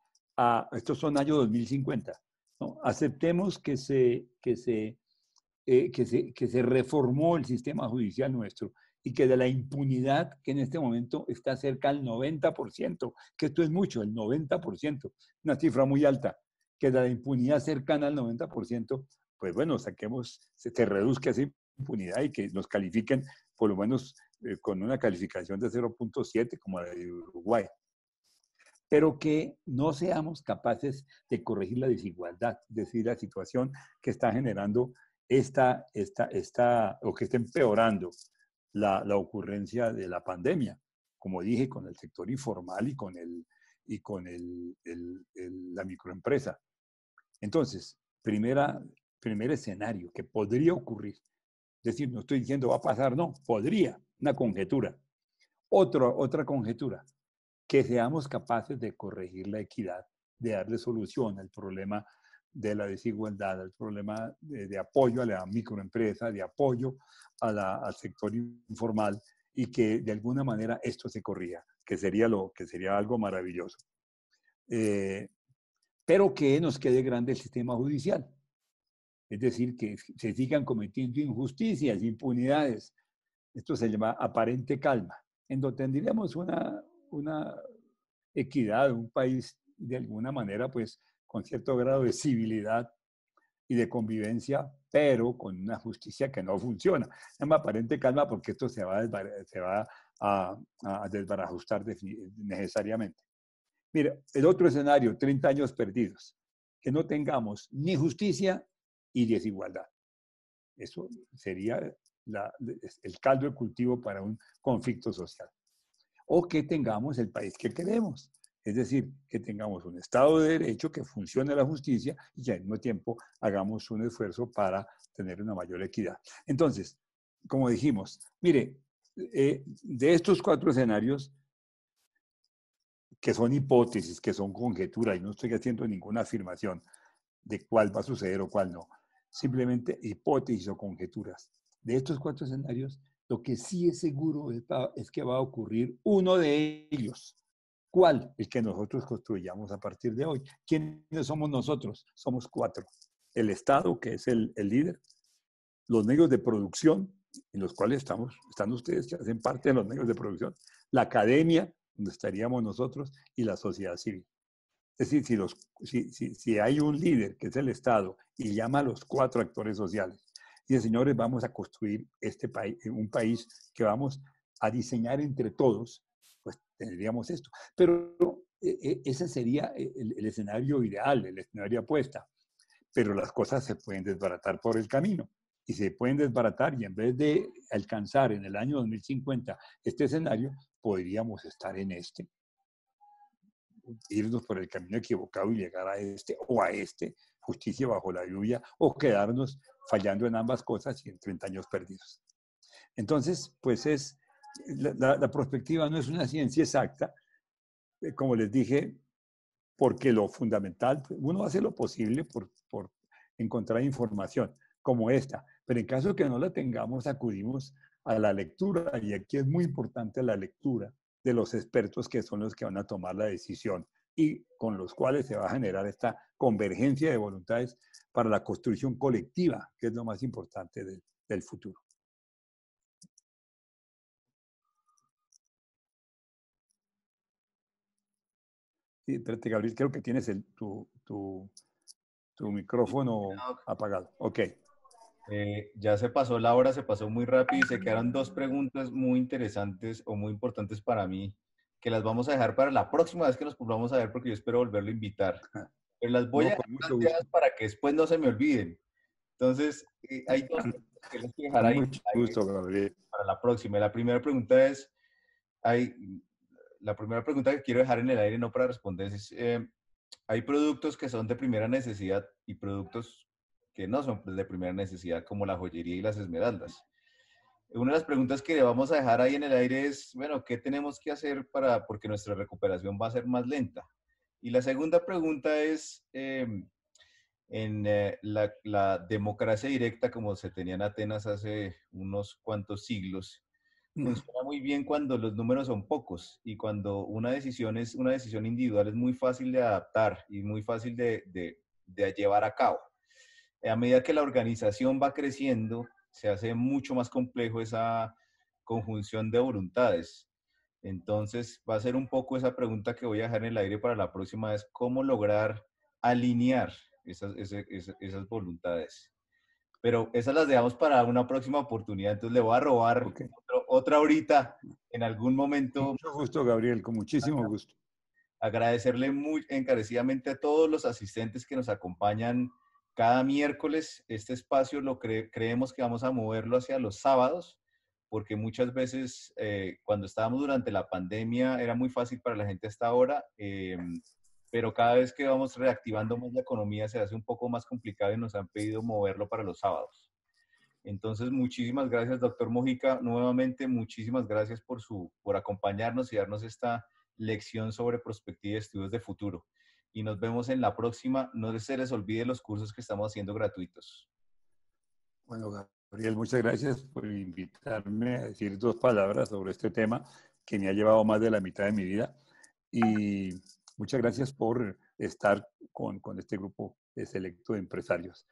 estos son años 2050, ¿no? aceptemos que se, que se, eh, que, se, que se reformó el sistema judicial nuestro y que de la impunidad que en este momento está cerca al 90%, que esto es mucho, el 90%, una cifra muy alta, que de la impunidad cercana al 90%, pues bueno, saquemos, se te reduzca esa impunidad y que nos califiquen por lo menos eh, con una calificación de 0.7 como la de Uruguay pero que no seamos capaces de corregir la desigualdad, es decir, la situación que está generando esta, esta, o que está empeorando la, ocurrencia de la pandemia, como dije, con el sector informal y con, el, y con la microempresa. Entonces, primera, primer escenario que podría ocurrir, es decir, no estoy diciendo va a pasar, no, podría, una conjetura. otra conjetura, que seamos capaces de corregir la equidad, de darle solución al problema de la desigualdad, al problema de, apoyo a la microempresa, de apoyo al sector informal y que de alguna manera esto se corría, que sería, lo, que sería algo maravilloso. Eh, pero que nos quede grande el sistema judicial. Es decir, que se sigan cometiendo injusticias, impunidades. Esto se llama aparente calma, en donde tendríamos una, una equidad, un país de alguna manera, pues con cierto grado de civilidad y de convivencia, pero con una justicia que no funciona. Es una aparente calma porque esto se va a, se va a, desbarajustar necesariamente. Mira, el otro escenario, 30 años perdidos, que no tengamos ni justicia y desigualdad. Eso sería el caldo de cultivo para un conflicto social o que tengamos el país que queremos. Es decir, que tengamos un Estado de Derecho, que funcione la justicia y al mismo tiempo hagamos un esfuerzo para tener una mayor equidad. Entonces, como dijimos, mire, eh, de estos cuatro escenarios, que son hipótesis, que son conjeturas, y no estoy haciendo ninguna afirmación de cuál va a suceder o cuál no, simplemente hipótesis o conjeturas. De estos cuatro escenarios, lo que sí es seguro es, que va a ocurrir uno de ellos. ¿Cuál? El que nosotros construyamos a partir de hoy. ¿Quiénes somos nosotros? Somos cuatro. El Estado, que es el, líder, los medios de producción, en los cuales estamos, están ustedes que hacen parte de los medios de producción, la academia, donde estaríamos nosotros, y la sociedad civil. Es decir, si, hay un líder que es el Estado y llama a los cuatro actores sociales y señores, vamos a construir este país, eh, un país que vamos a diseñar entre todos, pues tendríamos esto. Pero e, e, ese sería eh, el, el escenario ideal, el escenario apuesta. Pero las cosas se pueden desbaratar por el camino y se pueden desbaratar y en vez de alcanzar en el año 2050 este escenario, podríamos estar en este irnos por el camino equivocado y llegar a este o a este, justicia bajo la lluvia, o quedarnos fallando en ambas cosas y en 30 años perdidos. Entonces, pues es, la, perspectiva no es una ciencia exacta, eh, como les dije, porque lo fundamental, uno hace lo posible por, por encontrar información como esta, pero en caso que no la tengamos, acudimos a la lectura, y aquí es muy importante la lectura, de los expertos que son los que van a tomar la decisión y con los cuales se va a generar esta convergencia de voluntades para la construcción colectiva, que es lo más importante del futuro. Sí, espérate, Gabriel, creo que tienes el, tu, tu, tu micrófono apagado. Ok. Eh, ya se pasó la hora, se pasó muy rápido y se quedaron dos preguntas muy interesantes o muy importantes para mí, que las vamos a dejar para la próxima vez que nos volvamos a ver, porque yo espero volverlo a invitar. Pero las voy a dejar para que después no se me olviden. Entonces, eh, hay dos que les dejar ahí, para la próxima. La primera pregunta es, hay, la primera pregunta que quiero dejar en el aire, no para responder, es, eh, hay productos que son de primera necesidad y productos que no son de primera necesidad, como la joyería y las esmeraldas. Una de las preguntas que le vamos a dejar ahí en el aire es, bueno, ¿qué tenemos que hacer para, porque nuestra recuperación va a ser más lenta? Y la segunda pregunta es, em, en eh, la, democracia directa como se tenía en Atenas hace unos cuantos siglos, funciona muy bien cuando los números son pocos y cuando una decisión es una decisión individual es muy fácil de adaptar y muy fácil de llevar a cabo a medida que la organización va creciendo, se hace mucho más complejo esa conjunción de voluntades. Entonces, va a ser un poco esa pregunta que voy a dejar en el aire para la próxima, es cómo lograr alinear esas, esas, voluntades. Pero esas las dejamos para una próxima oportunidad, entonces le voy a robar otra ahorita, en algún momento. mucho gusto, Gabriel, con muchísimo gusto. Agradecerle muy encarecidamente a todos los asistentes que nos acompañan cada miércoles este espacio lo creemos que vamos a moverlo hacia los sábados, porque muchas veces eh, cuando estábamos durante la pandemia era muy fácil para la gente hasta ahora, em, pero cada vez que vamos reactivando más la economía se hace un poco más complicado y nos han pedido moverlo para los sábados. Entonces, muchísimas gracias, doctor Mojica. Nuevamente, muchísimas gracias por, su, por acompañarnos y darnos esta lección sobre prospectiva y estudios de futuro y nos vemos en la próxima. No se les olvide los cursos que estamos haciendo gratuitos. Bueno, Gabriel, muchas gracias por invitarme a decir dos palabras sobre este tema que me ha llevado más de la mitad de mi vida. Y muchas gracias por estar con, con este grupo de selecto de empresarios.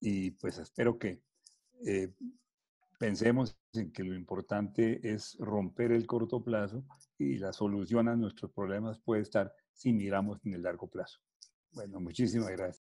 Y pues espero que eh, pensemos en que lo importante es romper el corto plazo y la solución a nuestros problemas puede estar si miramos en el largo plazo. Bueno, muchísimas gracias.